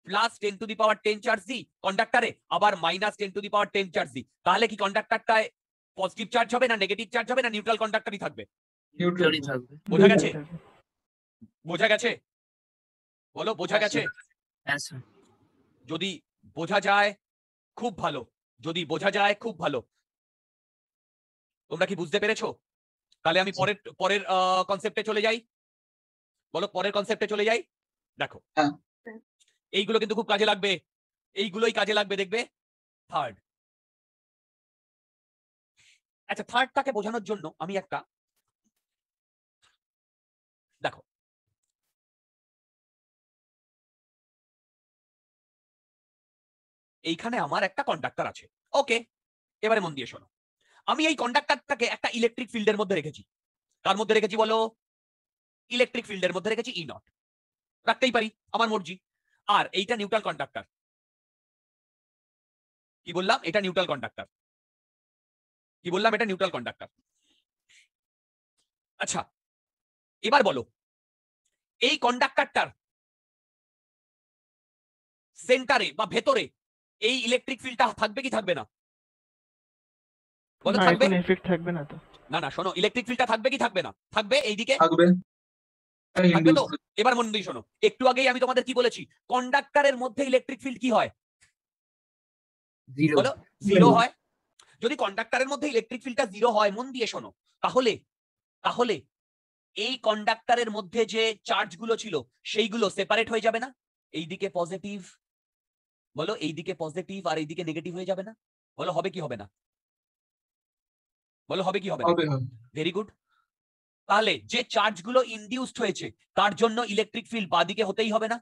plus ten to the power ten charge দিই কন্ডাক্টারে আবার minus ten to the power ten charge দিই তাহলে কি কন্ডাক্টারটায় পজিটিভ চার্জ হবে না নেগেটিভ চার্জ হবে না নিউট্রাল কন্ডাক্টারই থাকবে নিউট্রালই থাকবে বোঝা গেছে বোঝা গেছে বলো বোঝা গেছে হ্যাঁ, যদি বোঝা যায় খুব ভালো যদি বোঝা যায় খুব ভালো তোমরা কি বুঝতে পেরেছো তাহলে আমি পরের পরের কনসেপ্টে চলে যাই বলো পরের কনসেপ্টে চলে যাই দেখো হ্যাঁ। এইগুলো কিন্তু খুব কাজে লাগবে এইগুলোই কাজে লাগবে
দেখবে থার্ড আচ্ছা থার্ডটাকে বোঝানোর জন্য আমি একটা এইখানে আমার একটা কন্ডাক্টর আছে ওকে এবারে মন দিয়ে শোনো আমি এই কন্ডাক্টরটাকে
একটা ইলেকট্রিক ফিল্ডের মধ্যে রেখেছি কার মধ্যে রেখেছি বলো ইলেকট্রিক ফিল্ডের মধ্যে রেখেছি ই e নট
রাখতেই পারি আমার মর্জি আর এইটা নিউট্রাল কন্ডাক্টর কি বললাম এটা নিউট্রাল কন্ডাক্টর কি বললাম এটা নিউট্রাল কন্ডাক্টর আচ্ছা এবার বলো এই কন্ডাক্টরটার সেন্টারে বা ভেতরে এই ইলেকট্রিক ফিল্ডটা থাকবে কি থাকবে না থাকবে
না না শোনো ইলেকট্রিক ফিল্ডটা থাকবে কি থাকবে না থাকবে এইদিকে থাকবে তো এবার মন দিয়ে শোনো একটু আগেই আমি তোমাদের কি বলেছি কন্ডাক্টরের মধ্যে ইলেকট্রিক ফিল্ড কি হয় জিরো জিরো হয় যদি কন্ডাক্টরের মধ্যে ইলেকট্রিক ফিল্ডটা জিরো হয় মন দিয়ে শোনো তাহলে তাহলে এই কন্ডাক্টরের মধ্যে যে চার্জগুলো ছিল সেইগুলো সেপারেট হয়ে যাবে না এইদিকে পজিটিভ বলো এইদিকে পজিটিভ আর এইদিকে নেগেটিভ হয়ে যাবে না বলো হবে কি হবে না বলো হবে কি হবে ভেরি গুড তাহলে যে চার্জগুলো ইনডিউসড হয়েছে তার জন্য
ইলেকট্রিক ফিল্ড বাদিকে হতেই হবে না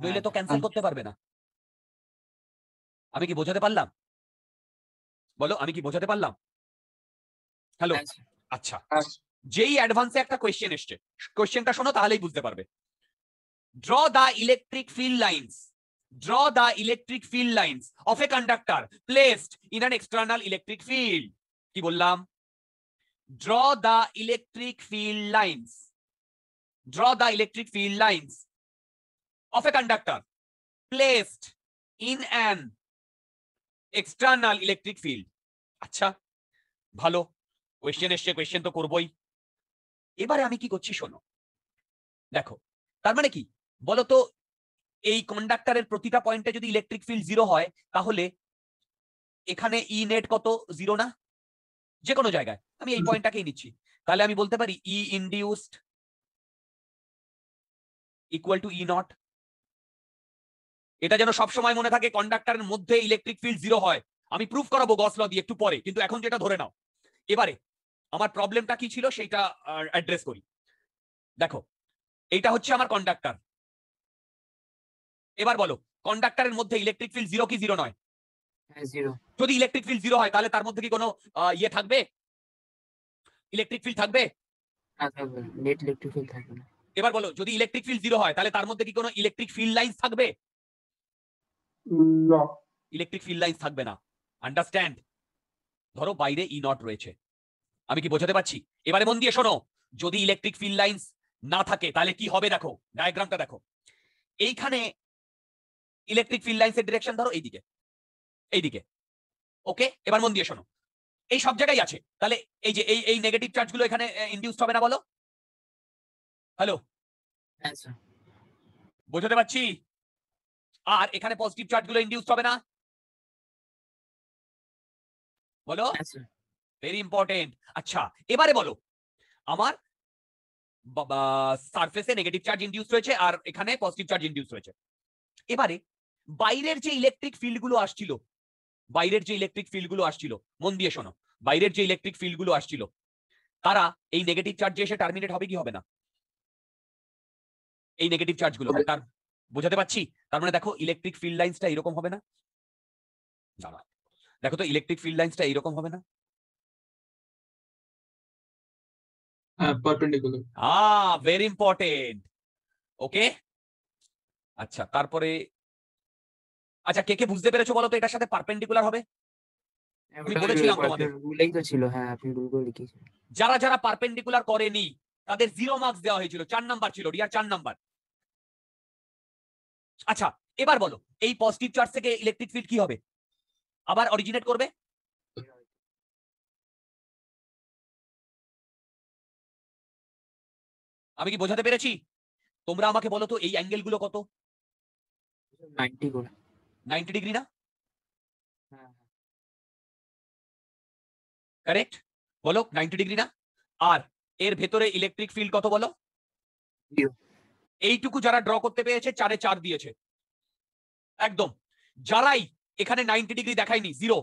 নইলে তো ক্যান্সেল করতে হ্যাঁ। পারবে না আমি কি বোঝাতে পারলাম বলো আমি কি বোঝাতে পারলাম
হ্যালো আচ্ছা।, আচ্ছা।, আচ্ছা যেই অ্যাডভান্সে একটা কোয়েশ্চেন এসছে কোয়েশ্চেনটা শোনো তাহলেই বুঝতে পারবে draw the electric field lines Draw the electric field lines of a conductor placed in an external electric field. কি বললাম? Draw the electric field lines. Draw the
electric field lines of a conductor placed in an external electric field. আচ্ছা ভালো
question এসছে question তো করবই এবারে আমি কি করছি শোনো দেখো তার মানে কি বলতো এই কন্ডাক্টরের প্রতিটা পয়েন্টে যদি ইলেকট্রিক ফিল্ড জিরো হয় তাহলে এখানে ই e নেট কত জিরো না যে কোনো জায়গায় আমি এই পয়েন্টটাকেই নিচ্ছি তাহলে আমি বলতে পারি E induced equal to E naught এটা যেন সবসময় মনে থাকে কন্ডাক্টরের মধ্যে ইলেকট্রিক ফিল্ড জিরো হয় আমি প্রুফ করাবো গস ল দিয়ে একটু পরে কিন্তু এখন যেটা ধরে নাও এবারে আমার প্রবলেমটা কি ছিল সেটা অ্যাড্রেস করি দেখো এইটা হচ্ছে আমার কন্ডাক্টর এবার বলো কন্ডাক্টরের মধ্যে ইলেকট্রিক ফিল্ড জিরো কি জিরো নয় হ্যাঁ, যদি ইলেকট্রিক ফিল্ড জিরো হয় তাহলে তার মধ্যে কি কোনো ইয়ে থাকবে ইলেকট্রিক ফিল্ড থাকবে এবার বলো যদি ইলেকট্রিক ফিল্ড জিরো হয় তাহলে তার মধ্যে কি কোনো ইলেকট্রিক ফিল্ড লাইন থাকবে ইলেকট্রিক ফিল্ড লাইন থাকবে না আন্ডারস্ট্যান্ড ধরো বাইরে ই e নট রয়েছে আমি কি বোঝাতে পারছি এবারে মন দিয়ে শোনো যদি ইলেকট্রিক ফিল্ড লাইন না থাকে তাহলে কি হবে দেখো ডায়াগ্রামটা দেখো এইখানে ইলেকট্রিক ফিল্ড লাইন্স এর ডিরেকশন ধরো এইদিকে এইদিকে ওকে এবার মন দিয়ে শোনো এই সব জায়গায় আছে তাহলে এই যে এই এই নেগেটিভ চার্জ গুলো এখানে ইনডিউসড হবে না বলো হ্যালো
বোঝাতে পারছি আর এখানে পজিটিভ চার্জ গুলো ইনডিউসড হবে না বলো ভেরি হ্যাঁ, ইম্পর্টেন্ট আচ্ছা এবারে বলো আমার সারফেসে নেগেটিভ
চার্জ ইনডিউস হয়েছে আর এখানে পজিটিভ চার্জ ইনডিউস হয়েছে এবারে বাইরের যে ইলেকট্রিক ফিল্ডগুলো আসছিল বাইরের যে ইলেকট্রিক ফিল্ডগুলো আসছিল মন দিয়ে শোনো বাইরের যে ইলেকট্রিক ফিল্ডগুলো আসছিল তারা এই নেগেটিভ চার্জে এসে টার্মিনেট হবে কি হবে না এই নেগেটিভ চার্জগুলো তার বোঝাতে পারছি তার মানে দেখো ইলেকট্রিক ফিল্ড লাইন্সটা এরকম হবে না
দেখো তো ইলেকট্রিক ফিল্ড লাইন্সটা এরকম হবে না ভেরি ইম্পর্টেন্ট ওকে আচ্ছা তারপরে আচ্ছা কে কে
বুঝতে পেরেছো বলো তো এটার সাথে পারপেন্ডিকুলার হবে আমি হ্যাঁ, বলেছিলাম তোমাদের
রুলেই তো ছিল হ্যাঁ আপনি রুল করে লিখেছেন
যারা যারা পারপেন্ডিকুলার করেনি তাদের জিরো মার্কস দেওয়া হয়েছিল চার নাম্বার ছিল রিয়া চার
নাম্বার আচ্ছা এবার বলো এই পজিটিভ চার্জ থেকে ইলেকট্রিক ফিল্ড কি হবে আবার অরিজিনেট করবে আমি কি বোঝাতে পেরেছি তোমরা আমাকে বলো তো এই অ্যাঙ্গেল গুলো কত 90 করে নাইনটি ডিগ্রি না কারেক্ট বলো নাইনটি ডিগ্রি না আর এর ভেতরে ইলেকট্রিক ফিল্ড কত বলো
এইটুকু যারা ড্র করতে পেরেছে চারে চার দিয়েছে একদম যারাই এখানে নাইনটি ডিগ্রি দেখায়নি জিরো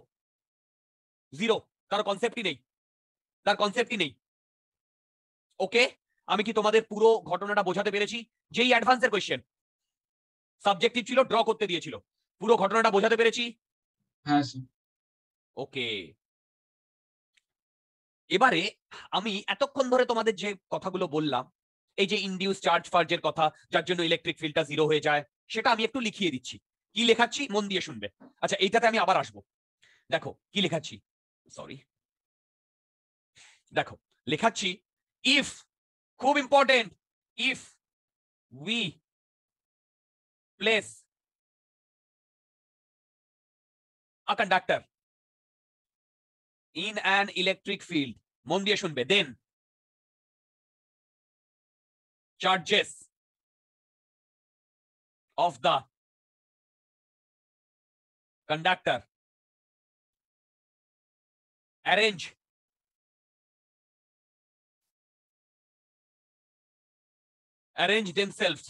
জিরো তার কনসেপ্টই নেই তার কনসেপ্টই নেই ওকে আমি কি তোমাদের পুরো ঘটনাটা বোঝাতে পেরেছি
যেই অ্যাডভান্সের কোয়েশ্চেন সাবজেক্টিভ ছিল ড্র করতে দিয়েছিল পুরো ঘটনাটা বোঝাতে পেরেছি হ্যাঁ, ওকে
এবারে আমি এতক্ষণ ধরে তোমাদের যে কথাগুলো বললাম এই যে ইন্ডিউস চার্জ ফার্জের কথা যার জন্য ইলেকট্রিক ফিল্ডটা জিরো হয়ে যায় সেটা আমি একটু লিখিয়ে দিচ্ছি কি লেখাচ্ছি মন দিয়ে শুনবে আচ্ছা এইটাতে আমি আবার আসব দেখো কি লেখাচ্ছি সরি
দেখো লেখাচ্ছি ইফ খুব important if we place a conductor in an electric field মন দিয়ে শুনবে দেন conductor arrange arrange themselves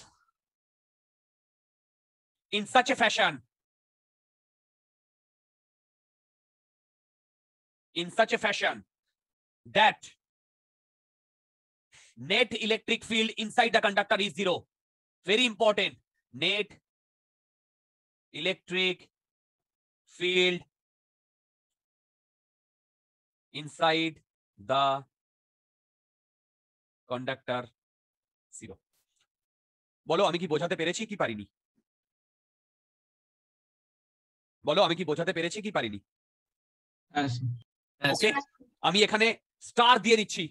in such a fashion in such a fashion that net electric field inside the conductor is zero. Very important. Net electric field inside the conductor zero. বলো আমি কি বোঝাতে পেরেছি কি পারিনি বলো আমি কি বোঝাতে পেরেছি কি পারিনি ওকে হ্যাঁ, আমি এখানে
স্টার দিয়ে দিচ্ছি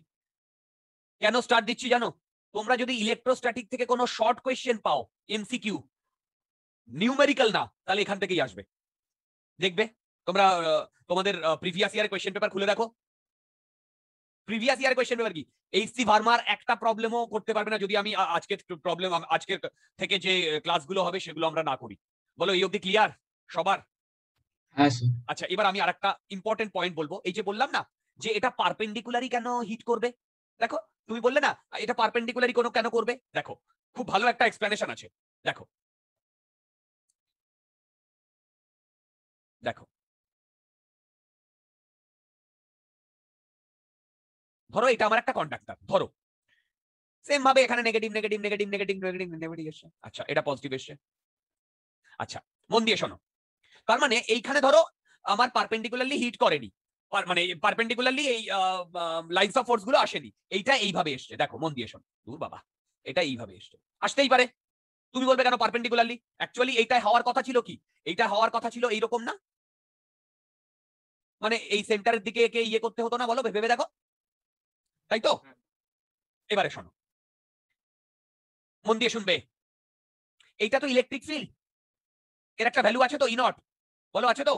কেন স্টার দিচ্ছি জানো তোমরা যদি ইলেকট্রোস্ট্যাটিক থেকে কোনো শর্ট কোয়েশ্চেন পাও এমসিকিউ নিউমেরিক্যাল না তাহলে এখান থেকেই আসবে দেখবে তোমরা তোমাদের প্রিভিয়াস ইয়ার কোয়েশ্চেন পেপার খুলে রাখো প্রিভিয়াস ইয়ার কোয়েশ্চেন পেপার কি এইচসি ভার্মার একটা প্রবলেমও করতে পারবে না যদি আমি আজকে প্রবলেম আজকের থেকে যে ক্লাসগুলো হবে সেগুলো আমরা না করি বলো এই অবধি ক্লিয়ার সবার হ্যাঁ, আচ্ছা এবার আমি আর একটা ইম্পর্টেন্ট পয়েন্ট বলবো এই যে বললাম না যে এটা পারপেন্ডিকুলারি
কেন হিট করবে দেখো তুমি বললে না এটা পারপেন্ডিকুলারই কোনো কেন করবে দেখো খুব ভালো একটা এক্সপ্লেনেশন আছে দেখো দেখো ধরো এটা আমার একটা কন্ডাক্টর ধরো সেম ভাবে এখানে negative negative negative negative
negative negative এসছে আচ্ছা এটা পজিটিভ এসছে আচ্ছা মন দিয়ে শোনো তার মানে এইখানে ধরো আমার পারপেন্ডিকুলারলি হিট করেনি মানে পারপেন্ডিকুলারলি এই লাইন অফ ফোর্স গুলো আসেনি এইটা এইভাবে এসছে দেখো মন দিয়ে শোন দূর বাবা এটা এইভাবে এসছে আসতেই পারে তুমি বলবে কেন পারপেন্ডিকুলারলি অ্যাকচুয়ালি এইটা হওয়ার কথা ছিল কি এইটা হওয়ার কথা ছিল
এইরকম না মানে এই সেন্টারের দিকে একে ইয়ে করতে হতো না বলো ভেবে দেখো তাই তো হ্যাঁ। এবারে শোনো মন দিয়ে শুনবে এইটা তো ইলেকট্রিক ফিল্ড এর একটা ভ্যালু আছে তো ই নট
বলো আছে তো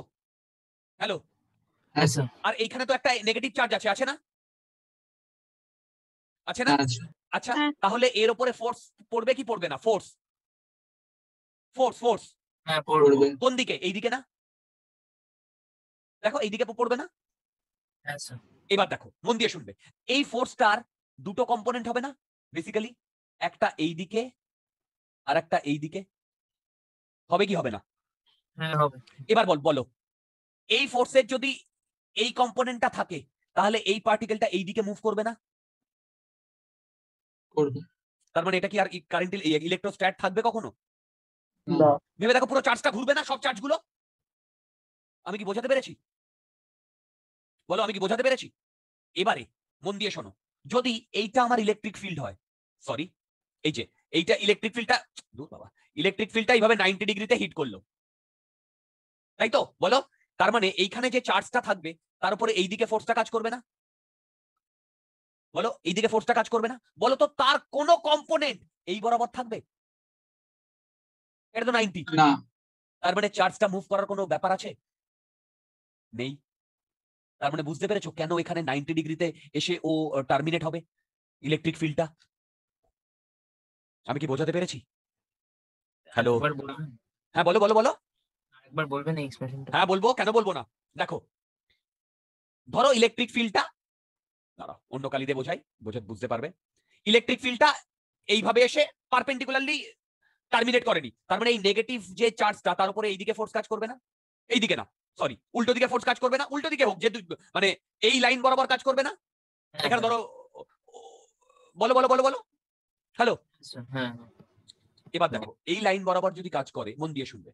হ্যালো আর এইখানে তো একটা নেগেটিভ চার্জ আছে আছে না আছে না আচ্ছা হ্যাঁ। তাহলে এর উপরে ফোর্স পড়বে কি
পড়বে না ফোর্স ফোর্স ফোর্স কোন দিকে এই দিকে না দেখো এই দিকে পড়বে না হ্যাঁ, এবার দেখো মন
দিয়ে শুনবে এই ফোর্সটার দুটো কম্পোনেন্ট হবে না বেসিক্যালি একটা এই দিকে আর একটা এই দিকে হবে কি হবে না হ্যাঁ, এবার বল বলো এই ফোর্সের যদি এই কম্পোনেন্টটা থাকে তাহলে এই পার্টিকেলটা এই দিকে মুভ করবে না করবে তার মানে এটা কি আর কারেন্ট
ইলেকট্রোস্ট্যাট থাকবে কখনো ভেবে দেখো পুরো চার্জটা ঘুরবে না সব চার্জগুলো আমি কি বোঝাতে পেরেছি বলো আমি কি বোঝাতে পেরেছি এবারে
মন দিয়ে শোনো যদি এইটা আমার ইলেকট্রিক ফিল্ড হয় সরি এই যে এইটা ইলেকট্রিক ফিল্ডটা দূর বাবা ইলেকট্রিক ফিল্ডটা এইভাবে নাইনটি ডিগ্রিতে হিট করলো তাই তো বলো তার মানে এইখানে যে চার্জটা থাকবে তার উপরে এইদিকে ফোর্সটা কাজ করবে না বলো এইদিকে ফোর্সটা কাজ করবে না বলো তো তার কোন কম্পোনেন্ট এই বরাবর
থাকবে এটা তো নাইনটি তার মানে চার্জটা মুভ করার কোনো ব্যাপার আছে নেই তার মানে বুঝতে পেরেছো কেন এখানে নাইনটি ডিগ্রিতে এসে ও টার্মিনেট হবে ইলেকট্রিক ফিল্ডটা আমি কি
বোঝাতে পেরেছি হ্যালো হ্যাঁ বলো বলো বলো
একবার বলবেন এই এক্সপ্রেশনটা
হ্যাঁ বলবো কেন বলবো না দেখো ধরো ইলেকট্রিক ফিল্ডটা দাঁড়াও অন্য বোঝাই বুঝতে পারবে ইলেকট্রিক ফিল্ডটা এইভাবে এসে পারপেন্ডিকুলারলি টার্মিনেট করেনি তার মানে এই নেগেটিভ যে চার্জটা তার উপরে এইদিকে ফোর্স কাজ করবে না এইদিকে না সরি উল্টো দিকে ফোর্স কাজ করবে না উল্টো দিকে হোক যে মানে এই লাইন বরাবর কাজ করবে না হ্যাঁ, এখানে হ্যাঁ। ধরো বলো বলো বলো বলো আচ্ছা, হ্যালো হ্যাঁ। এবার দেখো এই লাইন বরাবর যদি কাজ করে মন দিয়ে শুনবে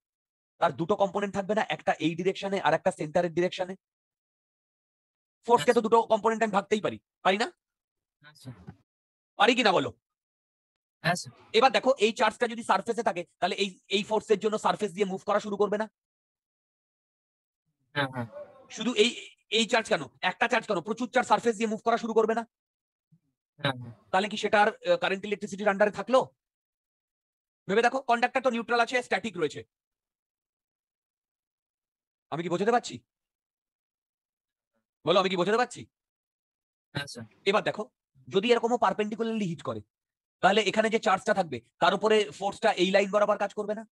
তার দুটো কম্পোনেন্ট থাকবে না একটা এই ডিরেকশনে আর একটা সেন্টারের ডিরেকশনে ফোর্সকে তো দুটো কম্পোনেন্ট আমি ভাবতেই পারি পারি না হ্যাঁ, পারি কিনা বলো হ্যাঁ, এবার দেখো এই চার্জটা যদি সারফেসে থাকে তাহলে এই এই ফোর্সের জন্য সারফেস দিয়ে মুভ করা শুরু করবে না হ্যাঁ, শুধু এই এই চার্জ কেন একটা চার্জ কেন প্রচুর চার্জ সারফেস দিয়ে মুভ করা শুরু করবে না তাহলে কি সেটা আর কারেন্ট ইলেকট্রিসিটির আন্ডারে থাকলো ভেবে দেখো কন্ডাক্টর তো নিউট্রাল আছে স্ট্যাটিক রয়েছে আমি কি বোঝাতে পারছি বলো আমি কি বোঝাতে পারছি আচ্ছা। এবার দেখো যদি এরকম পারপেন্ডিকুলারলি হিট করে তাহলে এখানে যে চার্জটা থাকবে তার উপরে ফোর্সটা এই লাইন বরাবর কাজ করবে না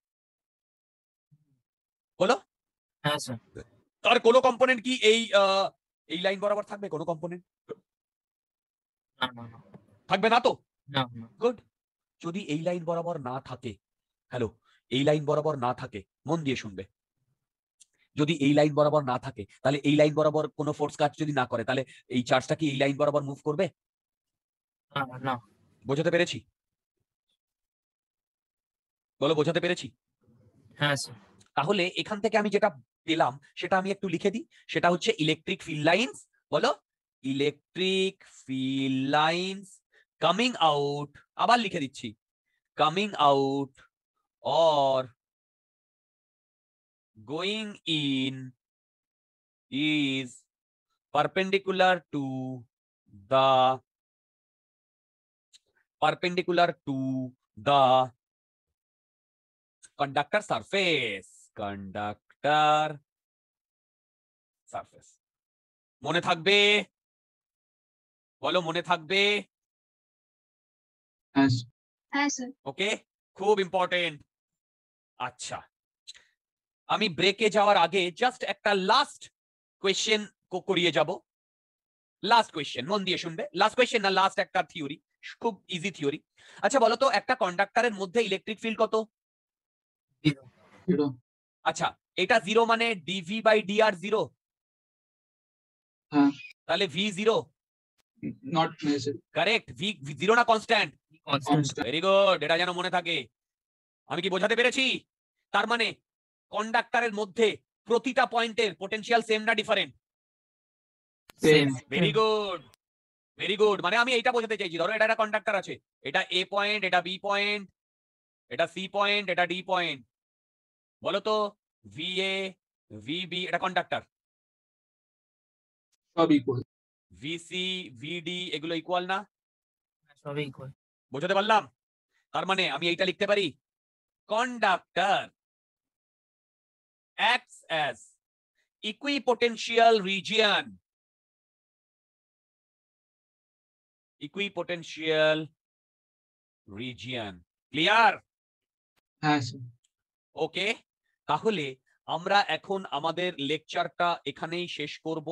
বলো তার আচ্ছা। কোনো কম্পোনেন্ট কি এই এই লাইন বরাবর থাকবে কোনো কম্পোনেন্ট থাকবে না তো গুড যদি এই লাইন বরাবর না থাকে হ্যালো এই লাইন বরাবর না থাকে মন দিয়ে শুনবে যদি এই লাইন বরাবর না থাকে তাহলে এই লাইন বরাবর কোনো ফোর্স কাজ যদি না করে তাহলে এই চার্জটা কি এই লাইন বরাবর মুভ করবে না বোঝাতে পেরেছি বলো বোঝাতে পেরেছি হ্যাঁ তাহলে এখান থেকে আমি যেটা পেলাম সেটা আমি একটু লিখে দিই সেটা হচ্ছে ইলেকট্রিক ফিল্ড লাইন্স বলো electric field lines coming out আবার লিখে দিচ্ছি coming out or going in is perpendicular to the perpendicular to the
conductor surface conductor surface mone thakbe bolo mone thakbe yes yes sir okay khub important acha আমি ব্রেকে যাওয়ার
আগে just একটা last question করিয়ে যাব last question মন দিয়ে শুনবে লাস্ট কোয়েশ্চেন না লাস্ট একটা থিওরি খুব ইজি থিওরি আচ্ছা বলো তো একটা কন্ডাক্টরের মধ্যে ইলেকট্রিক ফিল্ড কত আচ্ছা এটা জিরো মানে DV by D R zero তাহলে V zero correct V zero না কনস্ট্যান্ট ভেরি গুড এটা যেন মনে থাকে আমি কি বোঝাতে পেরেছি তার মানে কন্ডাক্টরের মধ্যে প্রতিটা পয়েন্টের পোটেনশিয়াল সেম না different very good very good মানে আমি এটা বোঝাতে চাইছি ধরো এটা একটা কন্ডাক্টর আছে এটা এ পয়েন্ট এটা বি পয়েন্ট
এটা সি পয়েন্ট এটা ডি পয়েন্ট বলো তো ভি এ ভি বি এটা কন্ডাক্টর সব ইকুয়াল
ভি ডি এগুলো ইকুয়াল না
হ্যাঁ, সব ইকুয়াল
বোঝাতে পারলাম তার মানে আমি
এইটা লিখতে পারি conductor acts as equipotential region. Equipotential region.
Clear? হ্যাঁ ওকে তাহলে আমরা এখন আমাদের লেকচারটা এখানেই শেষ করব